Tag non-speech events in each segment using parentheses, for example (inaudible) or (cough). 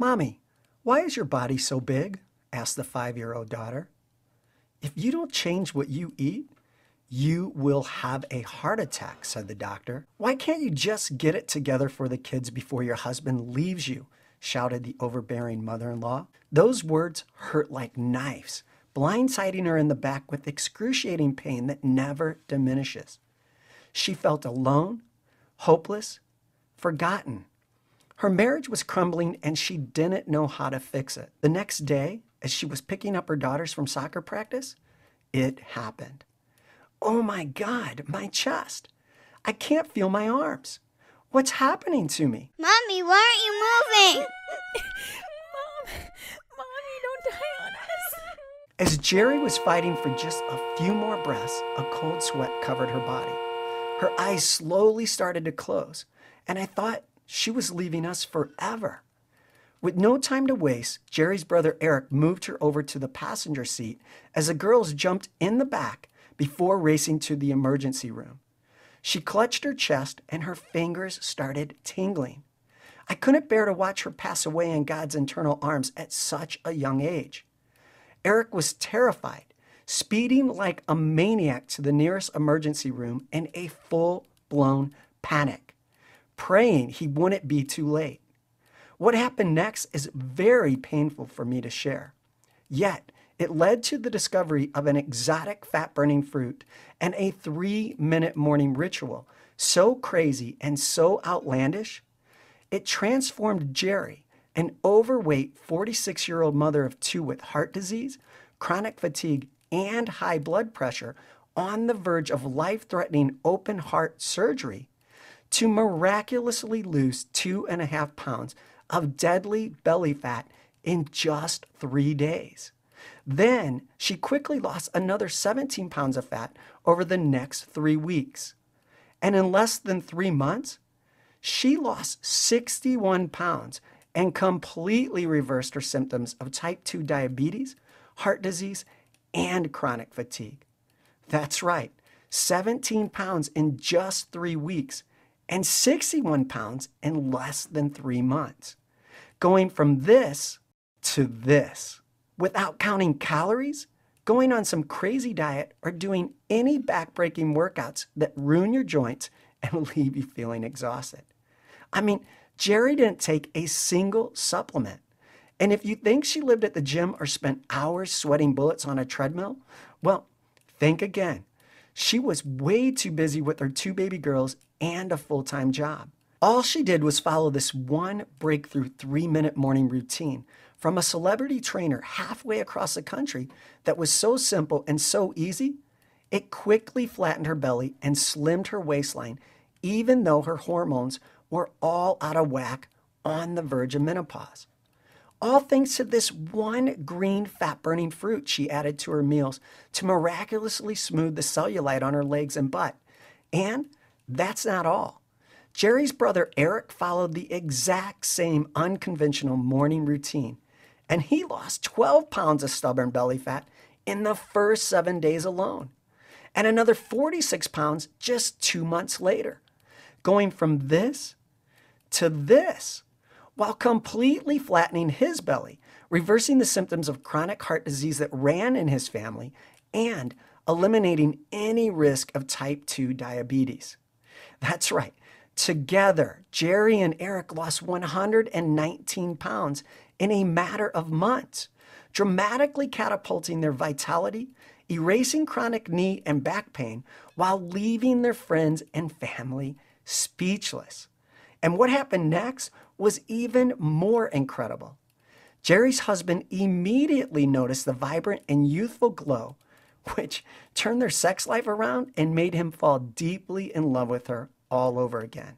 Mommy, why is your body so big? asked the five year old daughter. If you don't change what you eat, you will have a heart attack, said the doctor. Why can't you just get it together for the kids before your husband leaves you? shouted the overbearing mother in law. Those words hurt like knives, blindsiding her in the back with excruciating pain that never diminishes. She felt alone, hopeless, forgotten. Her marriage was crumbling and she didn't know how to fix it. The next day, as she was picking up her daughters from soccer practice, it happened. Oh my God, my chest. I can't feel my arms. What's happening to me? Mommy, why aren't you moving? Mom, Mommy, don't die on us. As Jerry was fighting for just a few more breaths, a cold sweat covered her body. Her eyes slowly started to close, and I thought she was leaving us forever. With no time to waste, Jerry's brother Eric moved her over to the passenger seat as the girls jumped in the back before racing to the emergency room. She clutched her chest and her fingers started tingling. I couldn't bear to watch her pass away in God's internal arms at such a young age. Eric was terrified, speeding like a maniac to the nearest emergency room in a full blown panic praying he wouldn't be too late. What happened next is very painful for me to share. Yet, it led to the discovery of an exotic fat burning fruit and a three minute morning ritual so crazy and so outlandish. It transformed Jerry, an overweight 46 year old mother of two with heart disease, chronic fatigue, and high blood pressure, on the verge of life threatening open heart surgery to miraculously lose two and a half pounds of deadly belly fat in just three days. Then she quickly lost another 17 pounds of fat over the next three weeks. And in less than three months, she lost 61 pounds and completely reversed her symptoms of type 2 diabetes, heart disease, and chronic fatigue. That's right, 17 pounds in just three weeks and 61 pounds in less than three months. Going from this to this without counting calories, going on some crazy diet, or doing any backbreaking workouts that ruin your joints and (laughs) leave you feeling exhausted. I mean, Jerry didn't take a single supplement. And if you think she lived at the gym or spent hours sweating bullets on a treadmill, well, think again. She was way too busy with her two baby girls and a full time job. All she did was follow this one breakthrough three minute morning routine from a celebrity trainer halfway across the country that was so simple and so easy, it quickly flattened her belly and slimmed her waistline, even though her hormones were all out of whack on the verge of menopause. All thanks to this one green fat burning fruit she added to her meals to miraculously smooth the cellulite on her legs and butt, and that's not all. Jerry's brother Eric followed the exact same unconventional morning routine, and he lost 12 pounds of stubborn belly fat in the first seven days alone, and another 46 pounds just two months later. Going from this to this, while completely flattening his belly, reversing the symptoms of chronic heart disease that ran in his family, and eliminating any risk of type 2 diabetes. That's right. Together, Jerry and Eric lost 119 pounds in a matter of months, dramatically catapulting their vitality, erasing chronic knee and back pain, while leaving their friends and family speechless. And what happened next was even more incredible. Jerry's husband immediately noticed the vibrant and youthful glow which turned their sex life around and made him fall deeply in love with her all over again.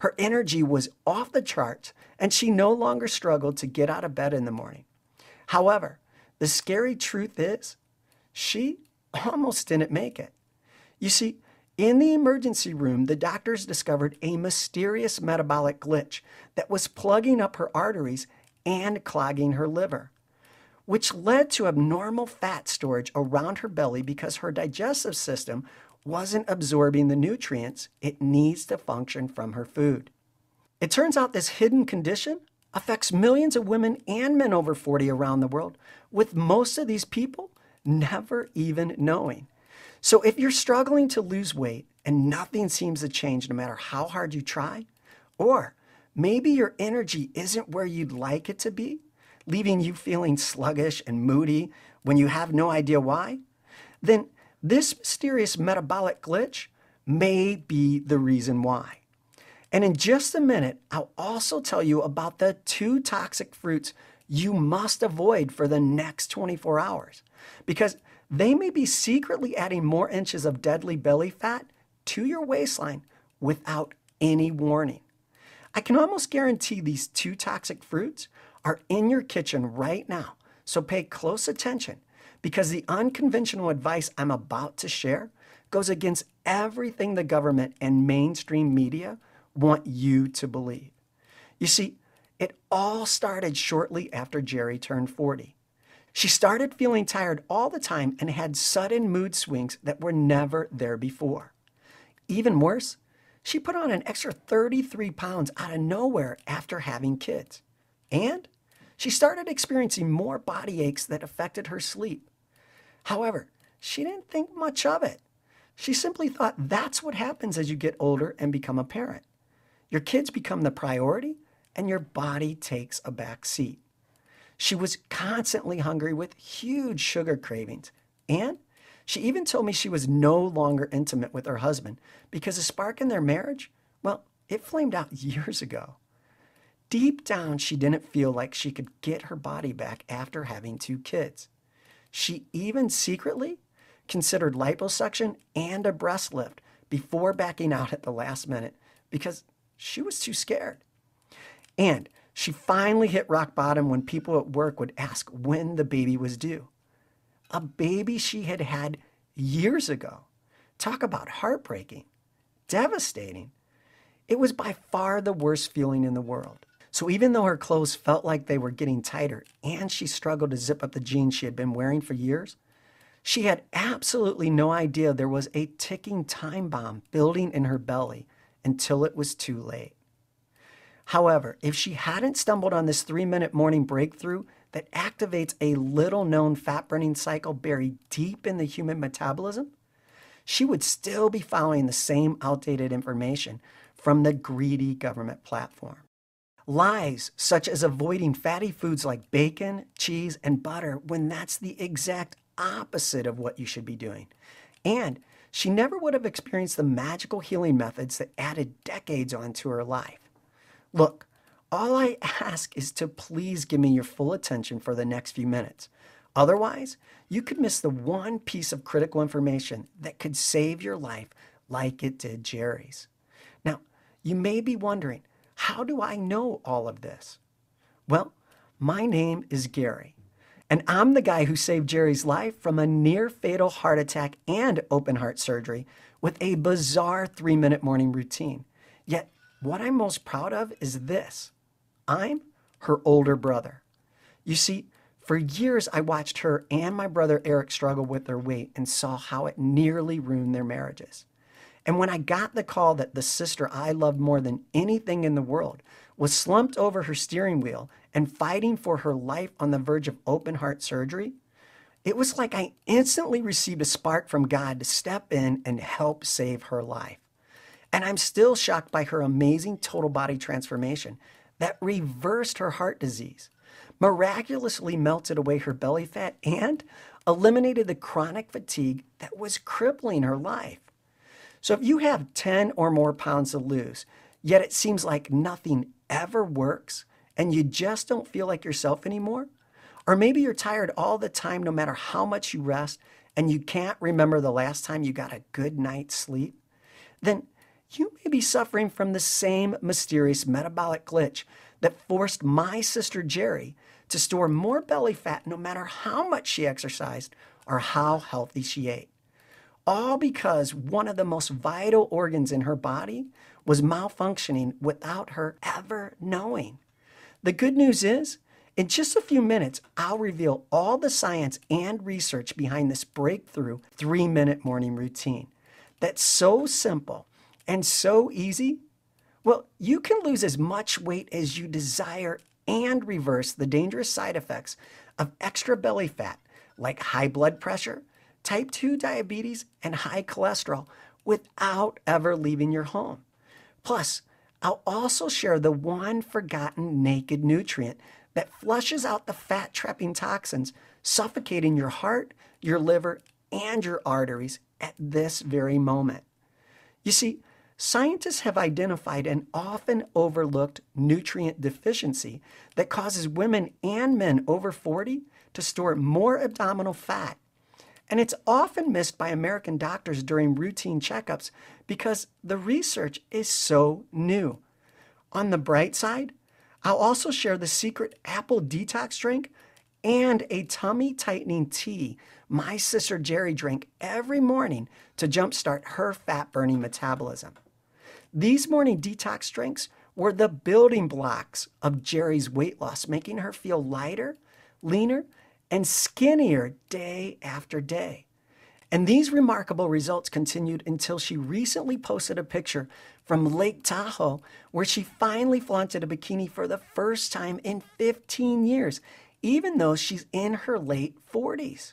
Her energy was off the charts, and she no longer struggled to get out of bed in the morning. However, the scary truth is, she almost didn't make it. You see, in the emergency room, the doctors discovered a mysterious metabolic glitch that was plugging up her arteries and clogging her liver which led to abnormal fat storage around her belly because her digestive system wasn't absorbing the nutrients it needs to function from her food. It turns out this hidden condition affects millions of women and men over 40 around the world, with most of these people never even knowing. So if you're struggling to lose weight and nothing seems to change no matter how hard you try, or maybe your energy isn't where you'd like it to be, leaving you feeling sluggish and moody when you have no idea why, then this mysterious metabolic glitch may be the reason why. And in just a minute, I'll also tell you about the two toxic fruits you must avoid for the next 24 hours because they may be secretly adding more inches of deadly belly fat to your waistline without any warning. I can almost guarantee these two toxic fruits are in your kitchen right now. So pay close attention because the unconventional advice I'm about to share goes against everything the government and mainstream media want you to believe. You see, it all started shortly after Jerry turned 40. She started feeling tired all the time and had sudden mood swings that were never there before. Even worse, she put on an extra 33 pounds out of nowhere after having kids. And she started experiencing more body aches that affected her sleep. However, she didn't think much of it. She simply thought that's what happens as you get older and become a parent. Your kids become the priority, and your body takes a back seat. She was constantly hungry with huge sugar cravings. And she even told me she was no longer intimate with her husband because a spark in their marriage, well, it flamed out (laughs) years ago deep down, she didn't feel like she could get her body back after having two kids. She even secretly considered liposuction and a breast lift before backing out at the last minute because she was too scared. And she finally hit rock bottom when people at work would ask when the baby was due. A baby she had had years ago. Talk about heartbreaking, devastating. It was by far the worst feeling in the world. So even though her clothes felt like they were getting tighter and she struggled to zip up the jeans she had been wearing for years, she had absolutely no idea there was a ticking time bomb building in her belly until it was too late. However, if she hadn't stumbled on this three minute morning breakthrough that activates a little known fat burning cycle buried deep in the human metabolism, she would still be following the same outdated information from the greedy government platform. Lies such as avoiding fatty foods like bacon, cheese, and butter when that's the exact opposite of what you should be doing. And she never would have experienced the magical healing methods that added decades onto her life. Look, all I ask is to please give me your full attention for the next few minutes. Otherwise, you could miss the one piece of critical information that could save your life like it did Jerry's. Now, you may be wondering, how do I know all of this? Well, my name is Gary, and I'm the guy who saved Jerry's life from a near fatal heart attack and open heart surgery with a bizarre three minute morning routine. Yet, what I'm most proud of is this I'm her older brother. You see, for years, I watched her and my brother Eric struggle with their weight and saw how it nearly ruined their marriages. And when I got the call that the sister I loved more than anything in the world was slumped over her steering wheel and fighting for her life on the verge of open heart surgery, it was like I instantly received a spark from God to step in and help save her life. And I'm still shocked by her amazing total body transformation that reversed her heart disease, miraculously melted away her belly fat, and eliminated the chronic fatigue that was crippling her life. So if you have 10 or more pounds to lose, yet it seems like nothing ever works and you just don't feel like yourself anymore, or maybe you're tired all the time no matter how much you rest and you can't remember the last time you got a good night's sleep, then you may be suffering from the same mysterious metabolic glitch that forced my sister Jerry to store more belly fat no matter how much she exercised or how healthy she ate all because one of the most vital organs in her body was malfunctioning without her ever knowing. The good news is, in just a few minutes, I'll reveal all the science and research behind this breakthrough three minute morning routine that's so simple and so easy. Well, you can lose as much weight as you desire and reverse the dangerous side effects of extra belly fat, like high blood pressure, type 2 diabetes, and high cholesterol without ever leaving your home. Plus, I'll also share the one forgotten naked nutrient that flushes out the fat trapping toxins, suffocating your heart, your liver, and your arteries at this very moment. You see, scientists have identified an often overlooked nutrient deficiency that causes women and men over 40 to store more abdominal fat and it's often missed by American doctors during routine checkups because the research is so new. On the bright side, I'll also share the secret apple detox drink and a tummy tightening tea my sister Jerry drank every morning to jumpstart her fat burning metabolism. These morning detox drinks were the building blocks of Jerry's weight loss, making her feel lighter, leaner, and skinnier day after day. And these remarkable results continued until she recently posted a picture from Lake Tahoe where she finally flaunted a bikini for the first time in 15 years, even though she's in her late 40s.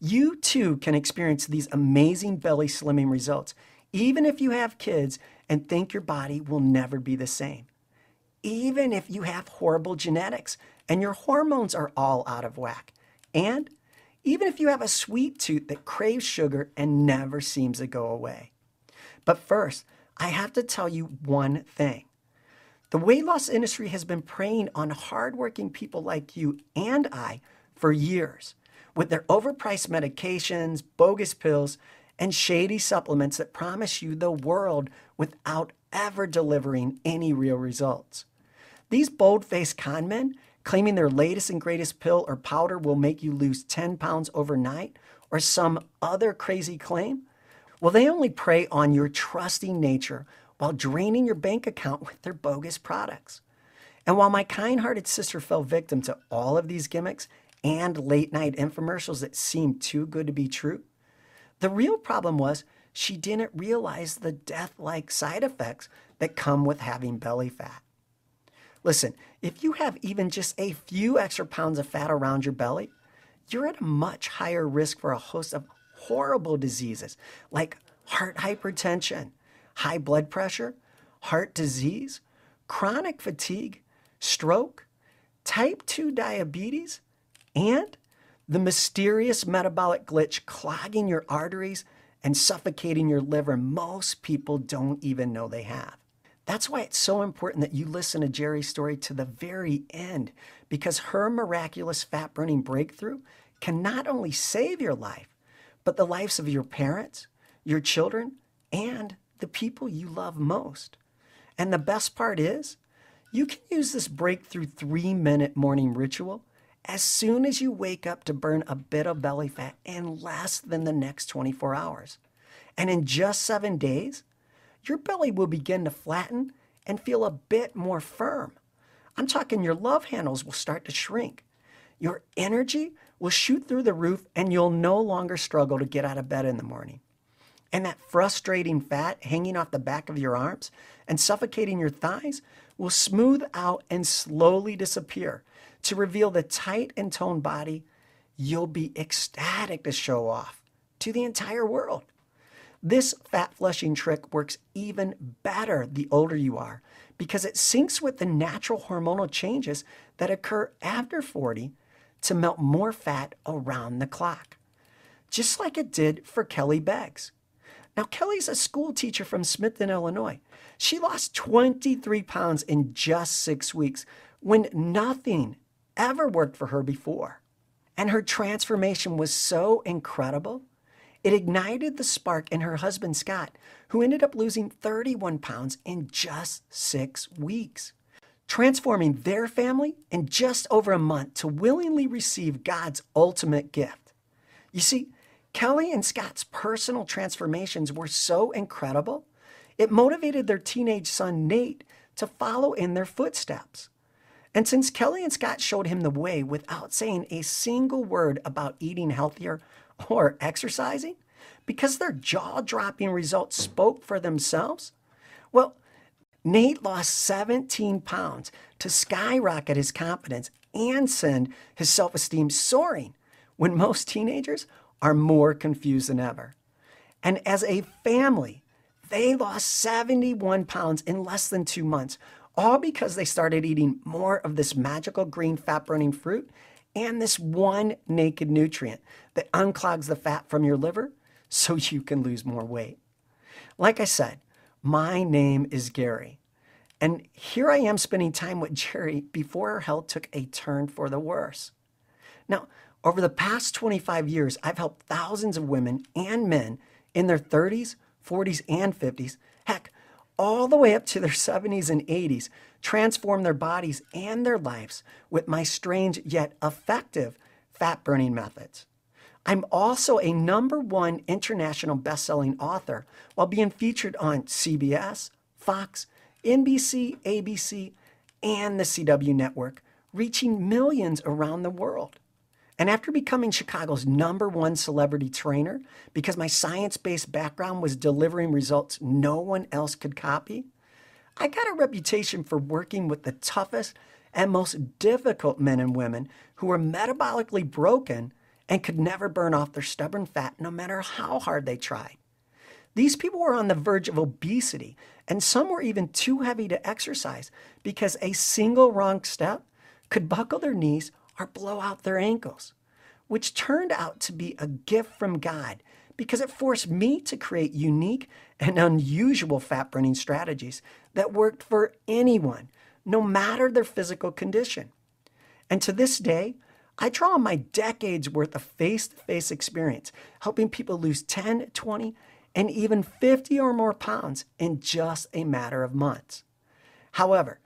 You too can experience these amazing belly slimming results, even if you have kids and think your body will never be the same. Even if you have horrible genetics and your hormones are all out of whack. And even if you have a sweet tooth that craves sugar and never seems to go away. But first, I have to tell you one thing. The weight loss industry has been preying on hardworking people like you and I for years with their overpriced medications, bogus pills, and shady supplements that promise you the world without ever delivering any real results. These bold faced con men claiming their latest and greatest pill or powder will make you lose 10 pounds overnight, or some other crazy claim? Well, they only prey on your trusting nature while draining your bank account with their bogus products. And while my kind hearted sister fell victim to all of these gimmicks and late night infomercials that seemed too good to be true, the real problem was she didn't realize the death like side effects that come with having belly fat. Listen, if you have even just a few extra pounds of fat around your belly, you're at a much higher risk for a host of horrible diseases like heart hypertension, high blood pressure, heart disease, chronic fatigue, stroke, type 2 diabetes, and the mysterious metabolic glitch clogging your arteries and suffocating your liver most people don't even know they have. That's why it's so important that you listen to Jerry's story to the very end, because her miraculous fat burning breakthrough can not only save your life, but the lives of your parents, your children, and the people you love most. And the best part is, you can use this breakthrough three minute morning ritual as soon as you wake up to burn a bit of belly fat in less than the next 24 hours. And in just seven days, your belly will begin to flatten and feel a bit more firm. I'm talking your love handles will start to shrink. Your energy will shoot through the roof and you'll no longer struggle to get out of bed in the morning. And that frustrating fat hanging off the back of your arms and suffocating your thighs will smooth out and slowly disappear to reveal the tight and toned body you'll be ecstatic to show off to the entire world. This fat flushing trick works even better the older you are because it syncs with the natural hormonal changes that occur after 40 to melt more fat around the clock, just like it did for Kelly Beggs. Now, Kelly's a school teacher from Smithton, Illinois. She lost 23 pounds in just six weeks when nothing ever worked for her before. And her transformation was so incredible it ignited the spark in her husband, Scott, who ended up losing 31 pounds in just six weeks, transforming their family in just over a month to willingly receive God's ultimate gift. You see, Kelly and Scott's personal transformations were so incredible, it motivated their teenage son, Nate, to follow in their footsteps. And since Kelly and Scott showed him the way without saying a single word about eating healthier, or exercising because their jaw dropping results spoke for themselves? Well, Nate lost 17 pounds to skyrocket his confidence and send his self esteem soaring when most teenagers are more confused than ever. And as a family, they lost 71 pounds in less than two months, all because they started eating more of this magical green fat burning fruit and this one naked nutrient that unclogs the fat from your liver so (laughs) you can lose more weight. Like I said, my name is Gary. And here I am spending time with Jerry before her health took a turn for the worse. Now, over the past 25 years, I've helped thousands of women and men in their 30s, 40s, and 50s, heck, all the way up to their 70s and 80s, transform their bodies and their lives with my strange yet effective fat burning methods. I'm also a number one international best-selling author while being featured on CBS, Fox, NBC, ABC, and the CW network, reaching millions around the world. And after becoming Chicago's number one celebrity trainer, because my science based background was delivering results no one else could copy, I got a reputation for working with the toughest and most difficult men and women who were metabolically broken and could never burn off their stubborn fat no matter how hard they tried. These people were on the verge of obesity, and some were even too heavy to exercise because a single wrong step could buckle their knees or blow out their ankles, which turned out to be a gift from God because it forced me to create unique and unusual fat burning strategies that worked for anyone, no matter their physical condition. And to this day, I draw on my decades worth of face to face experience, helping people lose 10, 20, and even 50 or more pounds in just a matter of months. However,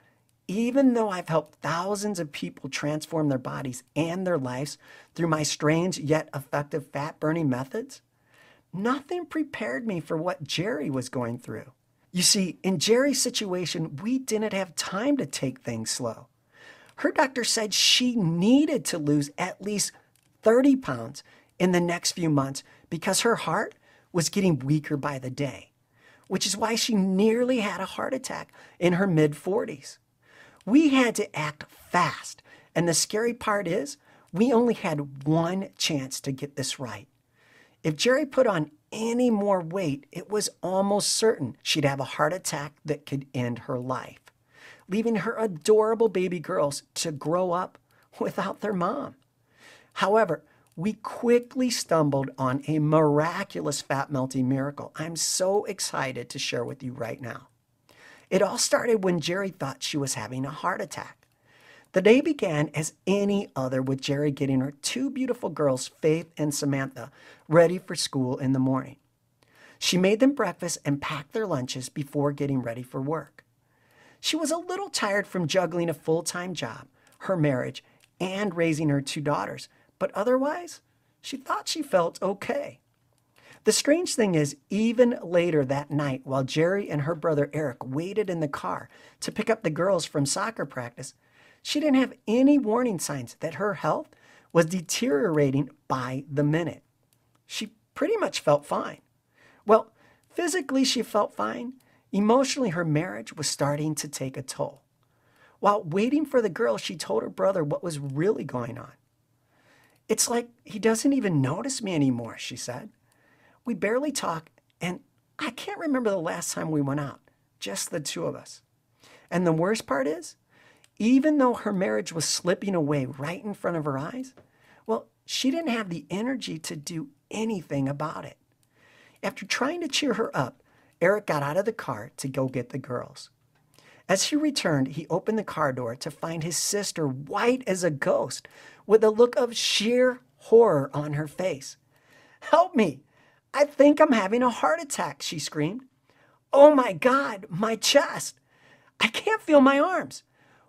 even though I've helped thousands of people transform their bodies and their lives through my strange yet effective fat burning methods, nothing prepared me for what Jerry was going through. You see, in Jerry's situation, we didn't have time to take things slow. Her doctor said she needed to lose at least 30 pounds in the next few months because her heart was getting weaker by the day, which is why she nearly had a heart attack in her mid 40s. We had to act fast, and the scary part is we only had one chance to get this right. If Jerry put on any more weight, it was almost certain she'd have a heart attack that could end her life leaving her adorable baby girls to grow up without their mom. However, we quickly stumbled on a miraculous fat melting miracle I'm so excited to share with you right now. It all started when Jerry thought she was having a heart attack. The day began as any other with Jerry getting her two beautiful girls, Faith and Samantha, ready for school in the morning. She made them breakfast and packed their lunches before getting ready for work. She was a little tired from juggling a full time job, her marriage, and raising her two daughters, but otherwise, she thought she felt okay. The strange thing is, even later that night, while Jerry and her brother Eric waited in the car to pick up the girls from soccer practice, she didn't have any warning signs that her health was deteriorating by the minute. She pretty much felt fine. Well, physically, she felt fine, Emotionally, her marriage was starting to take a toll. While waiting for the girl, she told her brother what was really going on. It's like he doesn't even notice me anymore, she said. We barely talk, and I can't remember the last time we went out, just the two of us. And the worst part is, even though her marriage was slipping away right in front of her eyes, well, she didn't have the energy to do anything about it. After trying to cheer her up, Eric got out of the car to go get the girls. As he returned, he opened the car door to find his sister white as a ghost with a look of sheer horror on her face. Help me! I think I'm having a heart attack, she screamed. Oh my God, my chest! I can't feel my arms.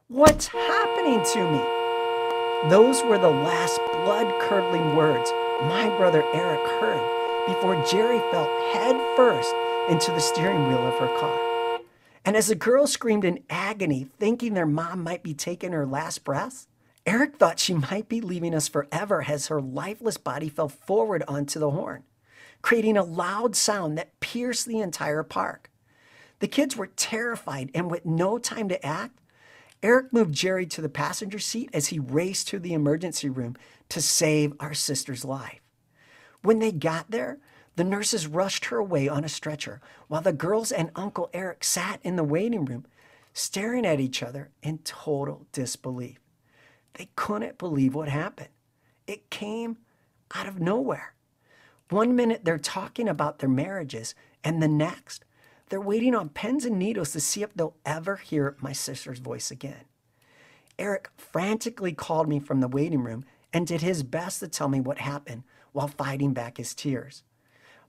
What's happening to me? Those were the last blood curdling words my brother Eric heard before Jerry fell headfirst into the steering wheel of her car. And as the girl screamed in agony, thinking their mom might be taking her last breath, Eric thought she might be leaving us forever as her lifeless body fell forward onto the horn, creating a loud sound that pierced the entire park. The kids were terrified, and with no time to act, Eric moved Jerry to the passenger seat as he raced to the emergency room to save our sister's life. When they got there, the nurses rushed her away on a stretcher while the girls and Uncle Eric sat in the waiting room, staring at each other in total disbelief. They couldn't believe what happened. It came out of nowhere. One minute they're talking about their marriages, and the next, they're waiting on pens and needles to see if they'll ever hear my sister's voice again. Eric frantically called me from the waiting room and did his best to tell me what happened while fighting back his tears.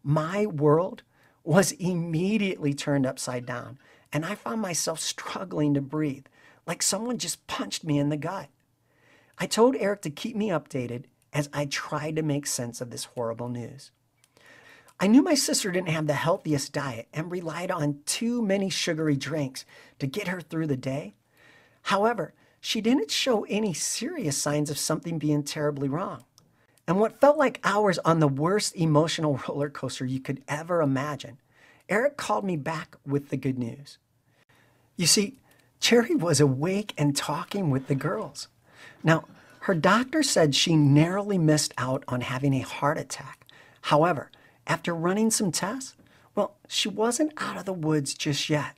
My world was immediately turned upside down, and I found myself struggling to breathe, like someone just punched me in the gut. I told Eric to keep me updated as I tried to make sense of this horrible news. I knew my sister didn't have the healthiest diet and relied on too many sugary drinks to get her through the day. However, she didn't show any serious signs of something being terribly wrong and what felt like hours on the worst emotional (laughs) roller coaster you could ever imagine, Eric called me back with the good news. You see, Cherry was awake and talking with the girls. Now, her doctor said she narrowly missed out on having a heart attack. However, after running some tests, well, she wasn't out of the woods just yet.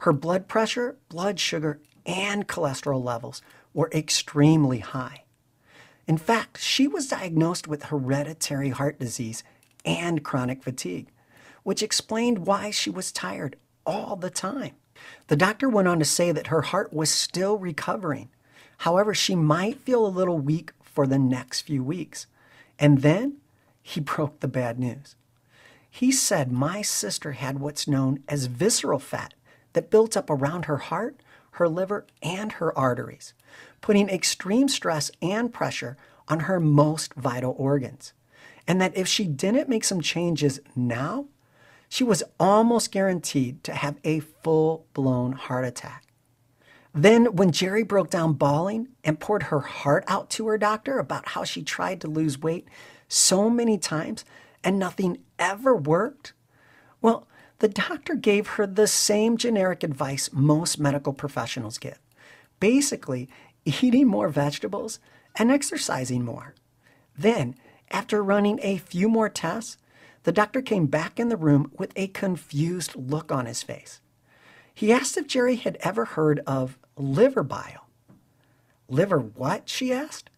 Her blood pressure, blood sugar, and cholesterol levels were extremely high. In fact, she was diagnosed with hereditary heart disease and chronic fatigue, which explained why she was tired all the time. The doctor went on to say that her heart was still recovering. However, she might feel a little weak for the next few weeks. And then he (laughs) broke the bad news. He said, My sister had what's known as visceral fat that built up around her heart, her liver, and her arteries putting extreme stress and pressure on her most vital organs. And that if she didn't make some changes now, she was almost guaranteed to have a full blown heart attack. Then, when Jerry broke down bawling and poured her heart out to her doctor about how she tried to lose weight so many times and nothing ever worked, well, the doctor gave her the same generic advice most medical professionals give. Basically, eating more vegetables, and exercising more. Then, after running a few more tests, the doctor came back in the room with a confused look on his face. He asked if Jerry had ever heard of liver bile. Liver what? she asked,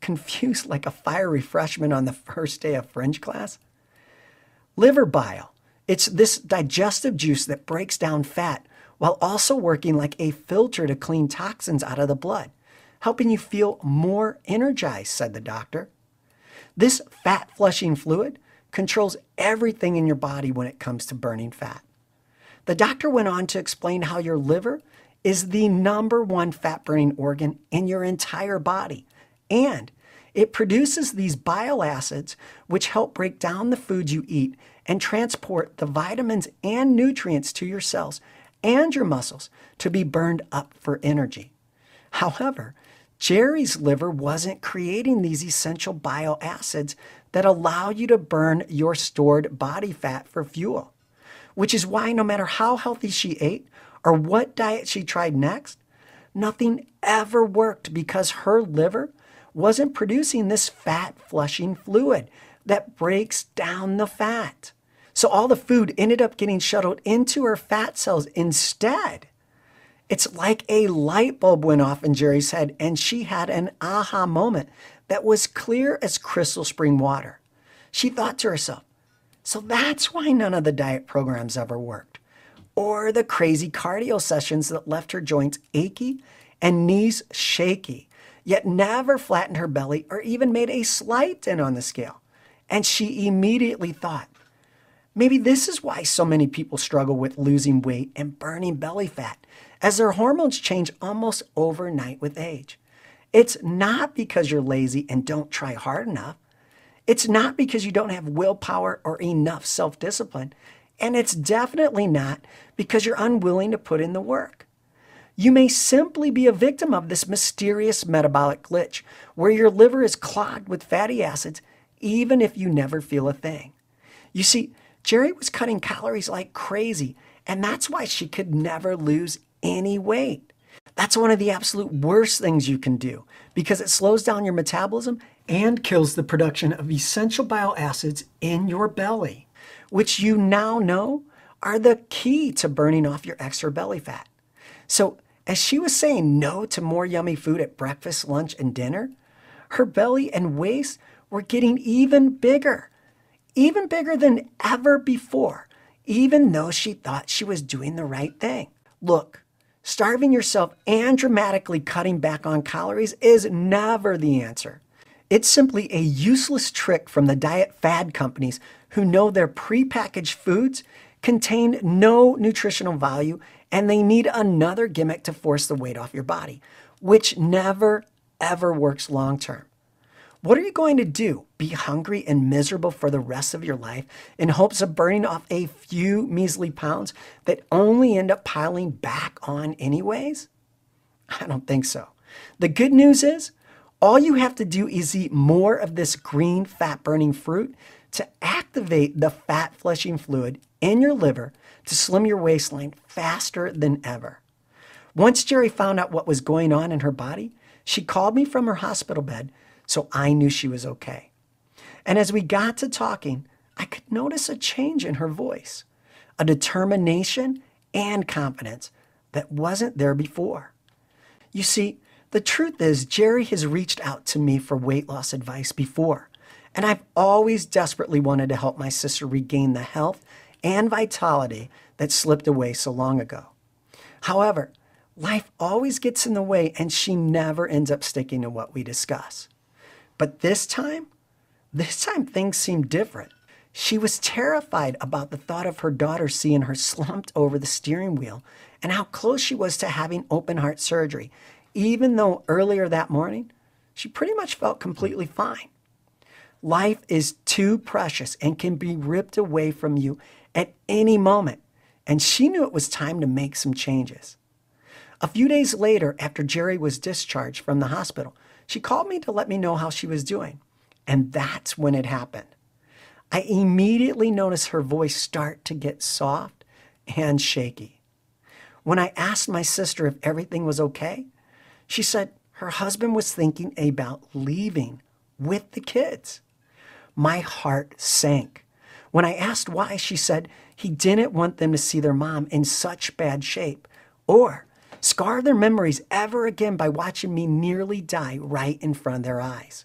confused like a fiery freshman on the (laughs) first day of French class. Liver bile. It's this digestive juice that breaks down fat while also working like a filter to clean toxins out of the blood helping you feel more energized, said the doctor. This fat flushing fluid controls everything in your body when it comes to burning fat. The doctor went on to explain how your liver is the number one fat burning organ in your entire body. And it produces these bile acids, which help break down the foods you eat and transport the vitamins and nutrients to your cells and your muscles to be burned up for energy. However, Jerry's liver wasn't creating these essential bile acids that allow you to burn your stored body fat for fuel, which is why no matter how healthy she ate or what diet she tried next, nothing ever worked because her liver wasn't producing this fat flushing fluid that breaks down the fat. So all the food ended up getting shuttled into her fat cells instead. It's like a light bulb went off in Jerry's head, and she had an aha moment that was clear as crystal spring water. She thought to herself, so that's why none of the diet programs ever worked, or the crazy cardio sessions that left her joints achy and knees shaky, yet never flattened her belly or even made a slight dent on the scale. And she immediately thought, maybe this is why so many people struggle with losing weight and burning belly fat as their hormones change almost overnight with age. It's not because you're lazy and don't try hard enough. It's not because you don't have willpower or enough self discipline. And it's definitely not because you're unwilling to put in the work. You may simply be a victim of this mysterious metabolic glitch where your liver is clogged with fatty acids even if you never feel a thing. You see, Jerry was cutting calories like crazy, and that's why she could never lose any weight. That's one of the absolute worst things you can do because it slows down your metabolism and kills the production of essential bile acids in your belly, which you now know are the key to burning off your extra belly fat. So, as she was saying no to more yummy food at breakfast, lunch, and dinner, her belly and waist were getting even bigger, even bigger than ever before, even though she thought she was doing the right thing. Look, Starving yourself and dramatically cutting back on calories is never the answer. It's simply a useless trick from the diet fad companies who know their prepackaged foods contain no nutritional value and they need another gimmick to force the weight off your body, which never, ever works long term. What are you going to do? Be hungry and miserable for the rest of your life in hopes of burning off a few measly pounds that only end up piling back on, anyways? I don't think so. The good news is, all you have to do is eat more of this green fat burning fruit to activate the fat flushing fluid in your liver to slim your waistline faster than ever. Once Jerry found out what was going on in her body, she called me from her hospital bed so I knew she was okay. And as we got to talking, I could notice a change in her voice, a determination and confidence that wasn't there before. You see, the truth is, Jerry has reached out to me for weight loss advice before, and I've always desperately wanted to help my sister regain the health and vitality that slipped away so long ago. However, life always gets in the way, and she never ends up sticking to what we discuss. But this time, this time things seemed different. She was terrified about the thought of her daughter seeing her slumped over the steering wheel and how close she was to having open heart surgery, even though earlier that morning she pretty much felt completely fine. Life is too precious and can be ripped away from you at any moment, and she knew it was time to make some changes. A few days later, after Jerry was discharged from the hospital, she called me to let me know how she was doing. And that's when it happened. I immediately noticed her voice start to get soft and shaky. When I asked my sister if everything was okay, she said her husband was thinking about leaving with the kids. My heart sank. When I asked why, she said he didn't want them to see their mom in such bad shape or scar their memories ever again by watching me nearly die right in front of their eyes.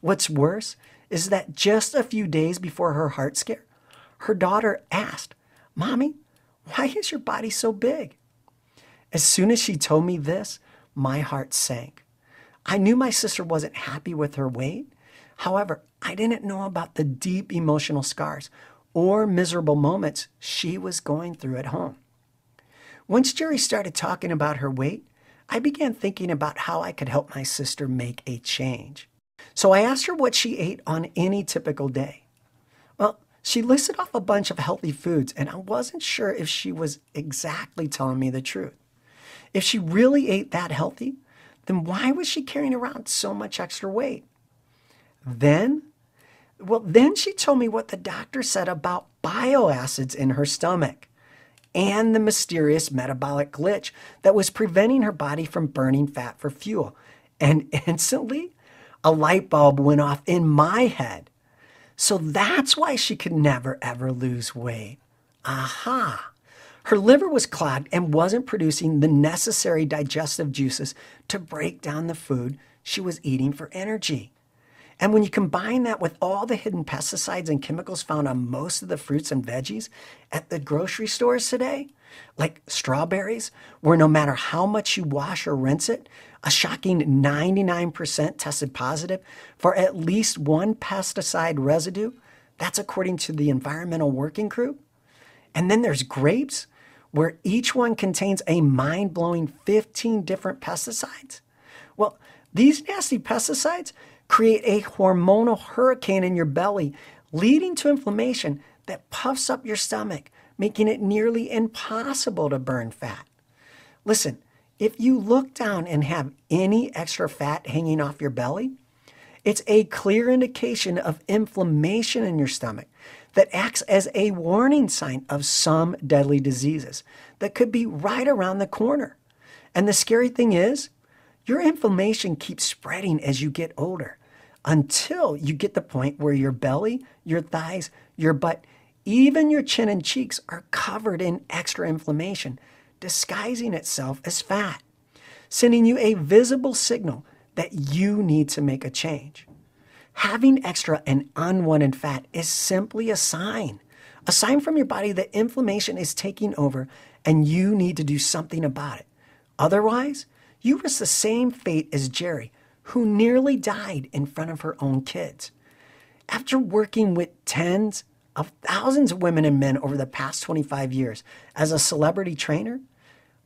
What's worse is that just a few days before her heart scare, her daughter asked, Mommy, why is your body so big? As soon as she told me this, my heart sank. I knew my sister wasn't happy with her weight. However, I didn't know about the deep emotional scars or miserable moments she was going through at home. Once Jerry started talking about her weight, I began thinking about how I could help my sister make a change. So I asked her what she ate on any typical day. Well, she listed off a bunch of healthy foods, and I wasn't sure if she was exactly telling me the truth. If she really ate that healthy, then why was she carrying around so much extra weight? Then, well, then she told me what the doctor said about bioacids in her stomach and the mysterious metabolic glitch that was preventing her body from burning fat for fuel. And (laughs) instantly, a light bulb went off in my head. So that's why she could never ever lose weight. Aha! Her liver was clogged and wasn't producing the necessary digestive juices to break down the food she was eating for energy. And when you combine that with all the hidden pesticides and chemicals found on most of the fruits and veggies at the grocery stores today, like strawberries, where no matter how much you wash or rinse it, a shocking 99% tested positive for at least one pesticide residue. That's according to the Environmental Working Group. And then there's grapes, where each one contains a mind blowing 15 different pesticides. Well, these nasty pesticides create a hormonal hurricane in your belly, leading to inflammation that puffs up your stomach, making it nearly impossible to burn fat. Listen, if you look down and have any extra fat hanging off your belly, it's a clear indication of inflammation in your stomach that acts as a warning sign of some deadly diseases that could be right around the corner. And the scary thing is, your inflammation keeps spreading as you get older until you get the point where your belly, your thighs, your butt, even your chin and cheeks are covered in extra inflammation, disguising itself as fat, sending you a visible signal that you need to make a change. Having extra and unwanted fat is simply a sign, a sign from your body that inflammation is taking over and you need to do something about it. Otherwise, you risk the same fate as Jerry, who nearly died in front of her own kids. After working with tens of thousands of women and men over the past 25 years as a celebrity trainer,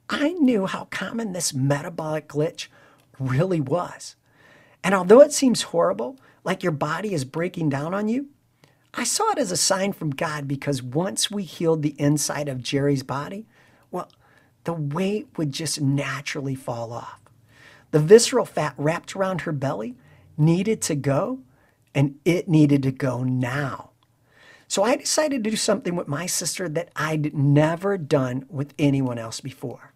I knew how common this metabolic glitch really was. And although it seems horrible, like your body is breaking down on you, I saw it as a sign from God because once we healed the inside of Jerry's body, well, the weight would just naturally fall off. The visceral fat wrapped around her belly needed to go, and it needed to go now. So I decided to do something with my sister that I'd never done with anyone else before.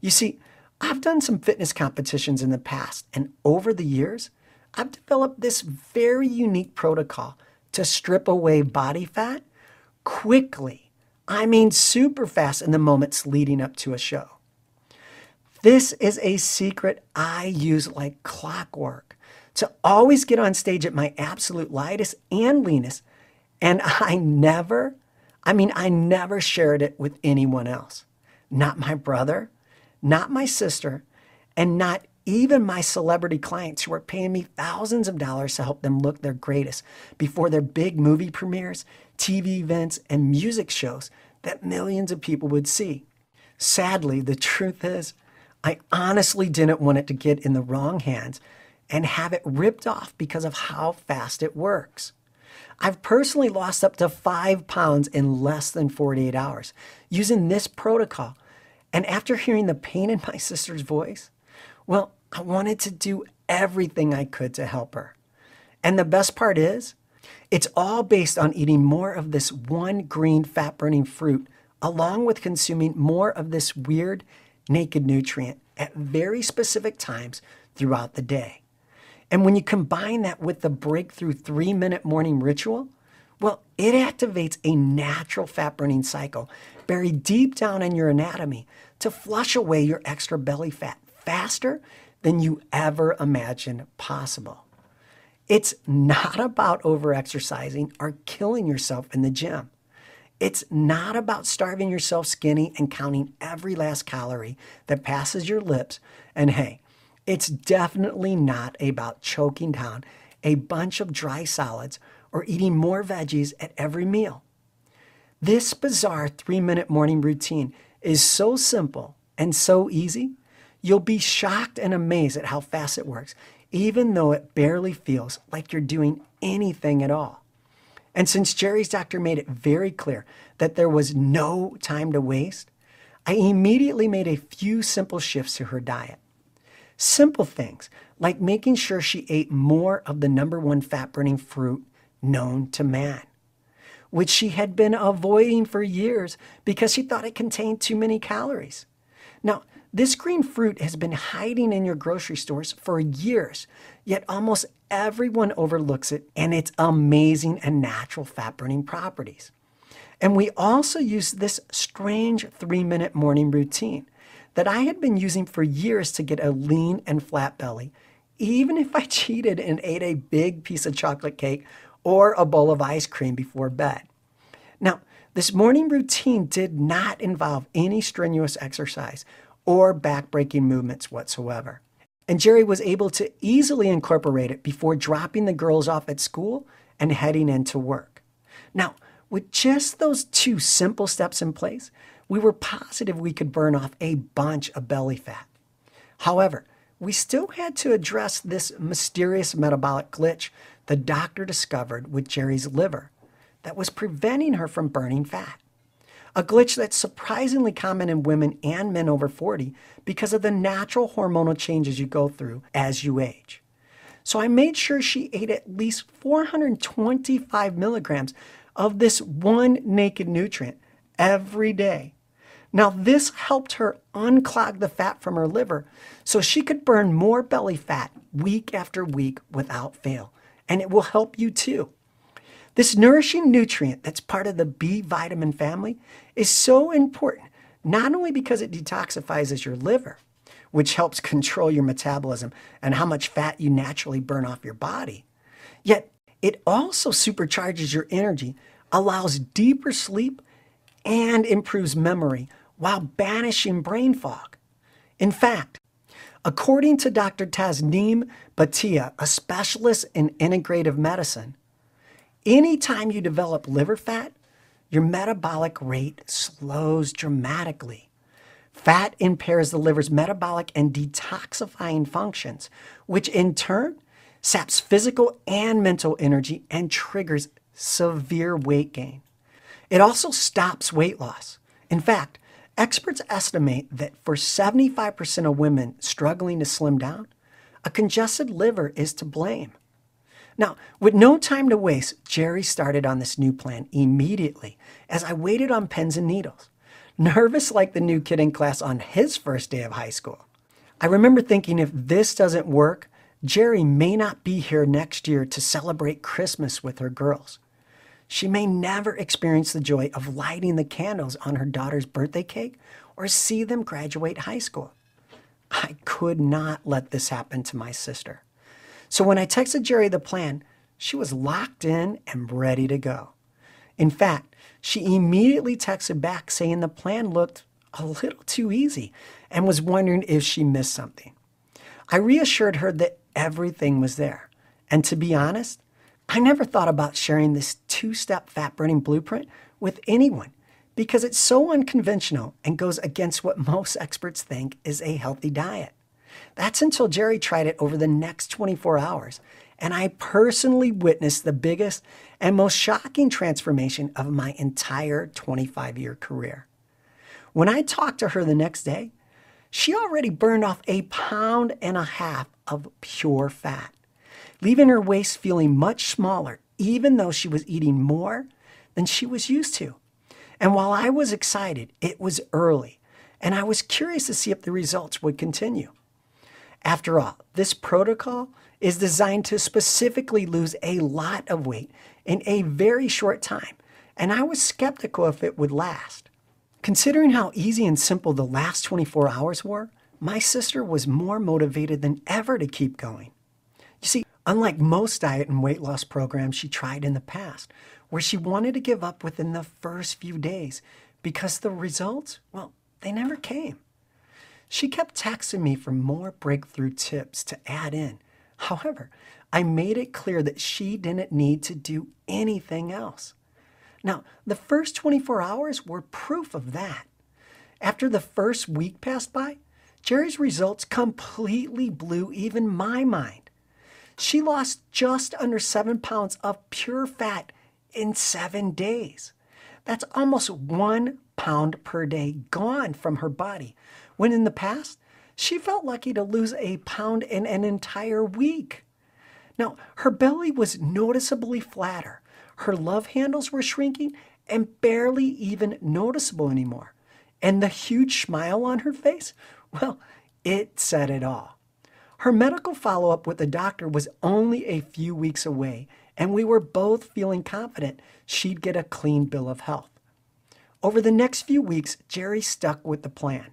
You see, I've done some fitness competitions in the past, and over the years, I've developed this very unique protocol to strip away body fat quickly. I mean, super fast in the moments leading up to a show. This is a secret I use like clockwork to always get on stage at my absolute lightest and leanest. And I never, I mean, I never shared it with anyone else. Not my brother, not my sister, and not even my celebrity clients who are paying me thousands of dollars to help them look their greatest before their big movie premieres, TV events, and music shows that millions of people would see. Sadly, the truth is, I honestly didn't want it to get in the wrong hands and have it ripped off because of how fast it works. I've personally lost up to five pounds in less than 48 hours using this protocol. And after hearing the pain in my (laughs) sister's voice, well, I wanted to do everything I could to help her. And the best part is, it's all based on eating more of this one green fat burning fruit, along with consuming more of this weird naked nutrient at very specific times throughout the day. And when you combine that with the breakthrough three minute morning ritual, well, it activates a natural fat burning cycle buried deep down in your anatomy to flush away your extra belly fat faster than you ever imagined possible. It's not about overexercising or killing yourself in the gym. It's not about starving yourself skinny and counting every last calorie that passes your lips. And hey, it's definitely not about choking down a bunch of dry solids or eating more veggies at every meal. This bizarre three minute morning routine is so simple and so easy, you'll be shocked and amazed at how fast it works, even though it barely feels like you're doing anything at all. And since Jerry's doctor made it very clear that there was no time to waste, I immediately made a few simple shifts to her diet. Simple things like making sure she ate more of the number one fat burning fruit known to man, which she had been avoiding for years because she thought it contained too many calories. Now, this green fruit has been hiding in your grocery stores for years, yet almost everyone overlooks it and its amazing and natural fat burning properties. And we also use this strange three minute morning routine that I had been using for years to get a lean and flat belly, even if I (laughs) cheated and ate a big piece of chocolate cake or a bowl of ice cream before bed. Now, this morning routine did not involve any strenuous exercise or back-breaking movements whatsoever and Jerry was able to easily incorporate it before dropping the girls off at school and heading into work. Now, with just those two simple steps in place, we were positive we could burn off a bunch of belly fat. However, we still had to address this mysterious metabolic glitch the doctor discovered with Jerry's liver that was preventing her from burning fat a glitch that's surprisingly common in women and men over 40 because of the natural hormonal changes you go through as you age. So I made sure she ate at least 425 milligrams of this one naked nutrient every day. Now, this helped her unclog the fat from her liver so she could burn more belly fat week after week without fail. And it will help you too. This nourishing nutrient that's part of the B vitamin family is so important, not only because it detoxifies your liver, which helps (laughs) control your metabolism and how much fat you naturally burn off your body, yet it also supercharges your energy, allows deeper sleep, and improves memory while banishing brain fog. In fact, according to Dr. Tasneem Bhatia, a specialist in integrative medicine, Anytime you develop liver fat, your metabolic rate slows dramatically. Fat impairs the liver's metabolic and detoxifying functions, which in turn saps physical and mental energy and triggers severe weight gain. It also stops weight loss. In fact, experts estimate that for 75% of women struggling to slim down, a congested liver is to blame. Now, with no time to waste, Jerry started on this new plan immediately as I waited on pens and needles, nervous like the new kid in class on his first day of high school. I remember thinking if this doesn't work, Jerry may not be here next year to celebrate Christmas with her girls. She may never experience the joy of lighting the candles on her daughter's birthday cake or see them graduate high school. I could not let this happen to my sister. So when I texted Jerry the plan, she was locked in and ready to go. In fact, she immediately texted back saying the plan looked a little too easy and was wondering if she missed something. I reassured her that everything was there. And to be honest, I never thought about sharing this two step fat burning blueprint with anyone because it's so unconventional and goes against what (laughs) most experts think is a healthy diet. That's until Jerry tried it over the next 24 hours. And I personally witnessed the biggest and most shocking transformation of my entire 25 year career. When I talked to her the next day, she already burned off a pound and a half of pure fat, leaving her waist feeling much smaller, even though she was eating more than she was used to. And while I was excited, it was early, and I was curious to see if the results would continue. After all, this protocol is designed to specifically lose a lot of weight in a very short time, and I was skeptical if it would last. Considering how easy and simple the last 24 hours were, my sister was more motivated than ever to keep going. You see, unlike most diet and weight loss programs she tried in the past, where she wanted to give up within the first few days because the results, well, they never came. She kept texting me for more breakthrough tips to add in. However, I made it clear that she didn't need to do anything else. Now, the first 24 hours were proof of that. After the first week passed by, Jerry's results completely blew even my mind. She lost just under seven pounds of pure fat in seven days. That's almost one pound per day gone from her body when in the past, she felt lucky to lose a pound in an entire week. Now, her belly was noticeably flatter, her love handles were shrinking and barely even noticeable anymore. And the huge smile on her face, well, it said it all. Her medical follow up with the doctor was only a few weeks away, and we were both feeling confident she'd get a clean bill of health. Over the next few weeks, Jerry stuck with the plan.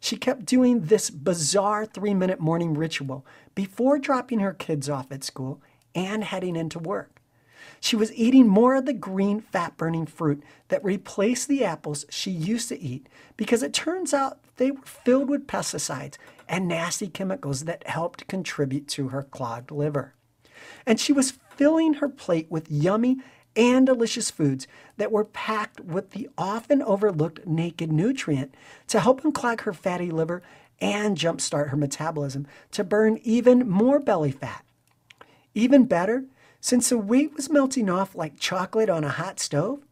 She kept doing this bizarre three minute morning ritual before dropping her kids off at school and heading into work. She was eating more of the green fat burning fruit that replaced the apples she used to eat because it turns out they were filled with pesticides and nasty chemicals that helped contribute to her clogged liver. And she was filling her plate with yummy and delicious foods that were packed with the often overlooked naked nutrient to help unclog her fatty liver and jumpstart her metabolism to burn even more belly fat. Even better, since the weight was melting off like chocolate on a hot stove,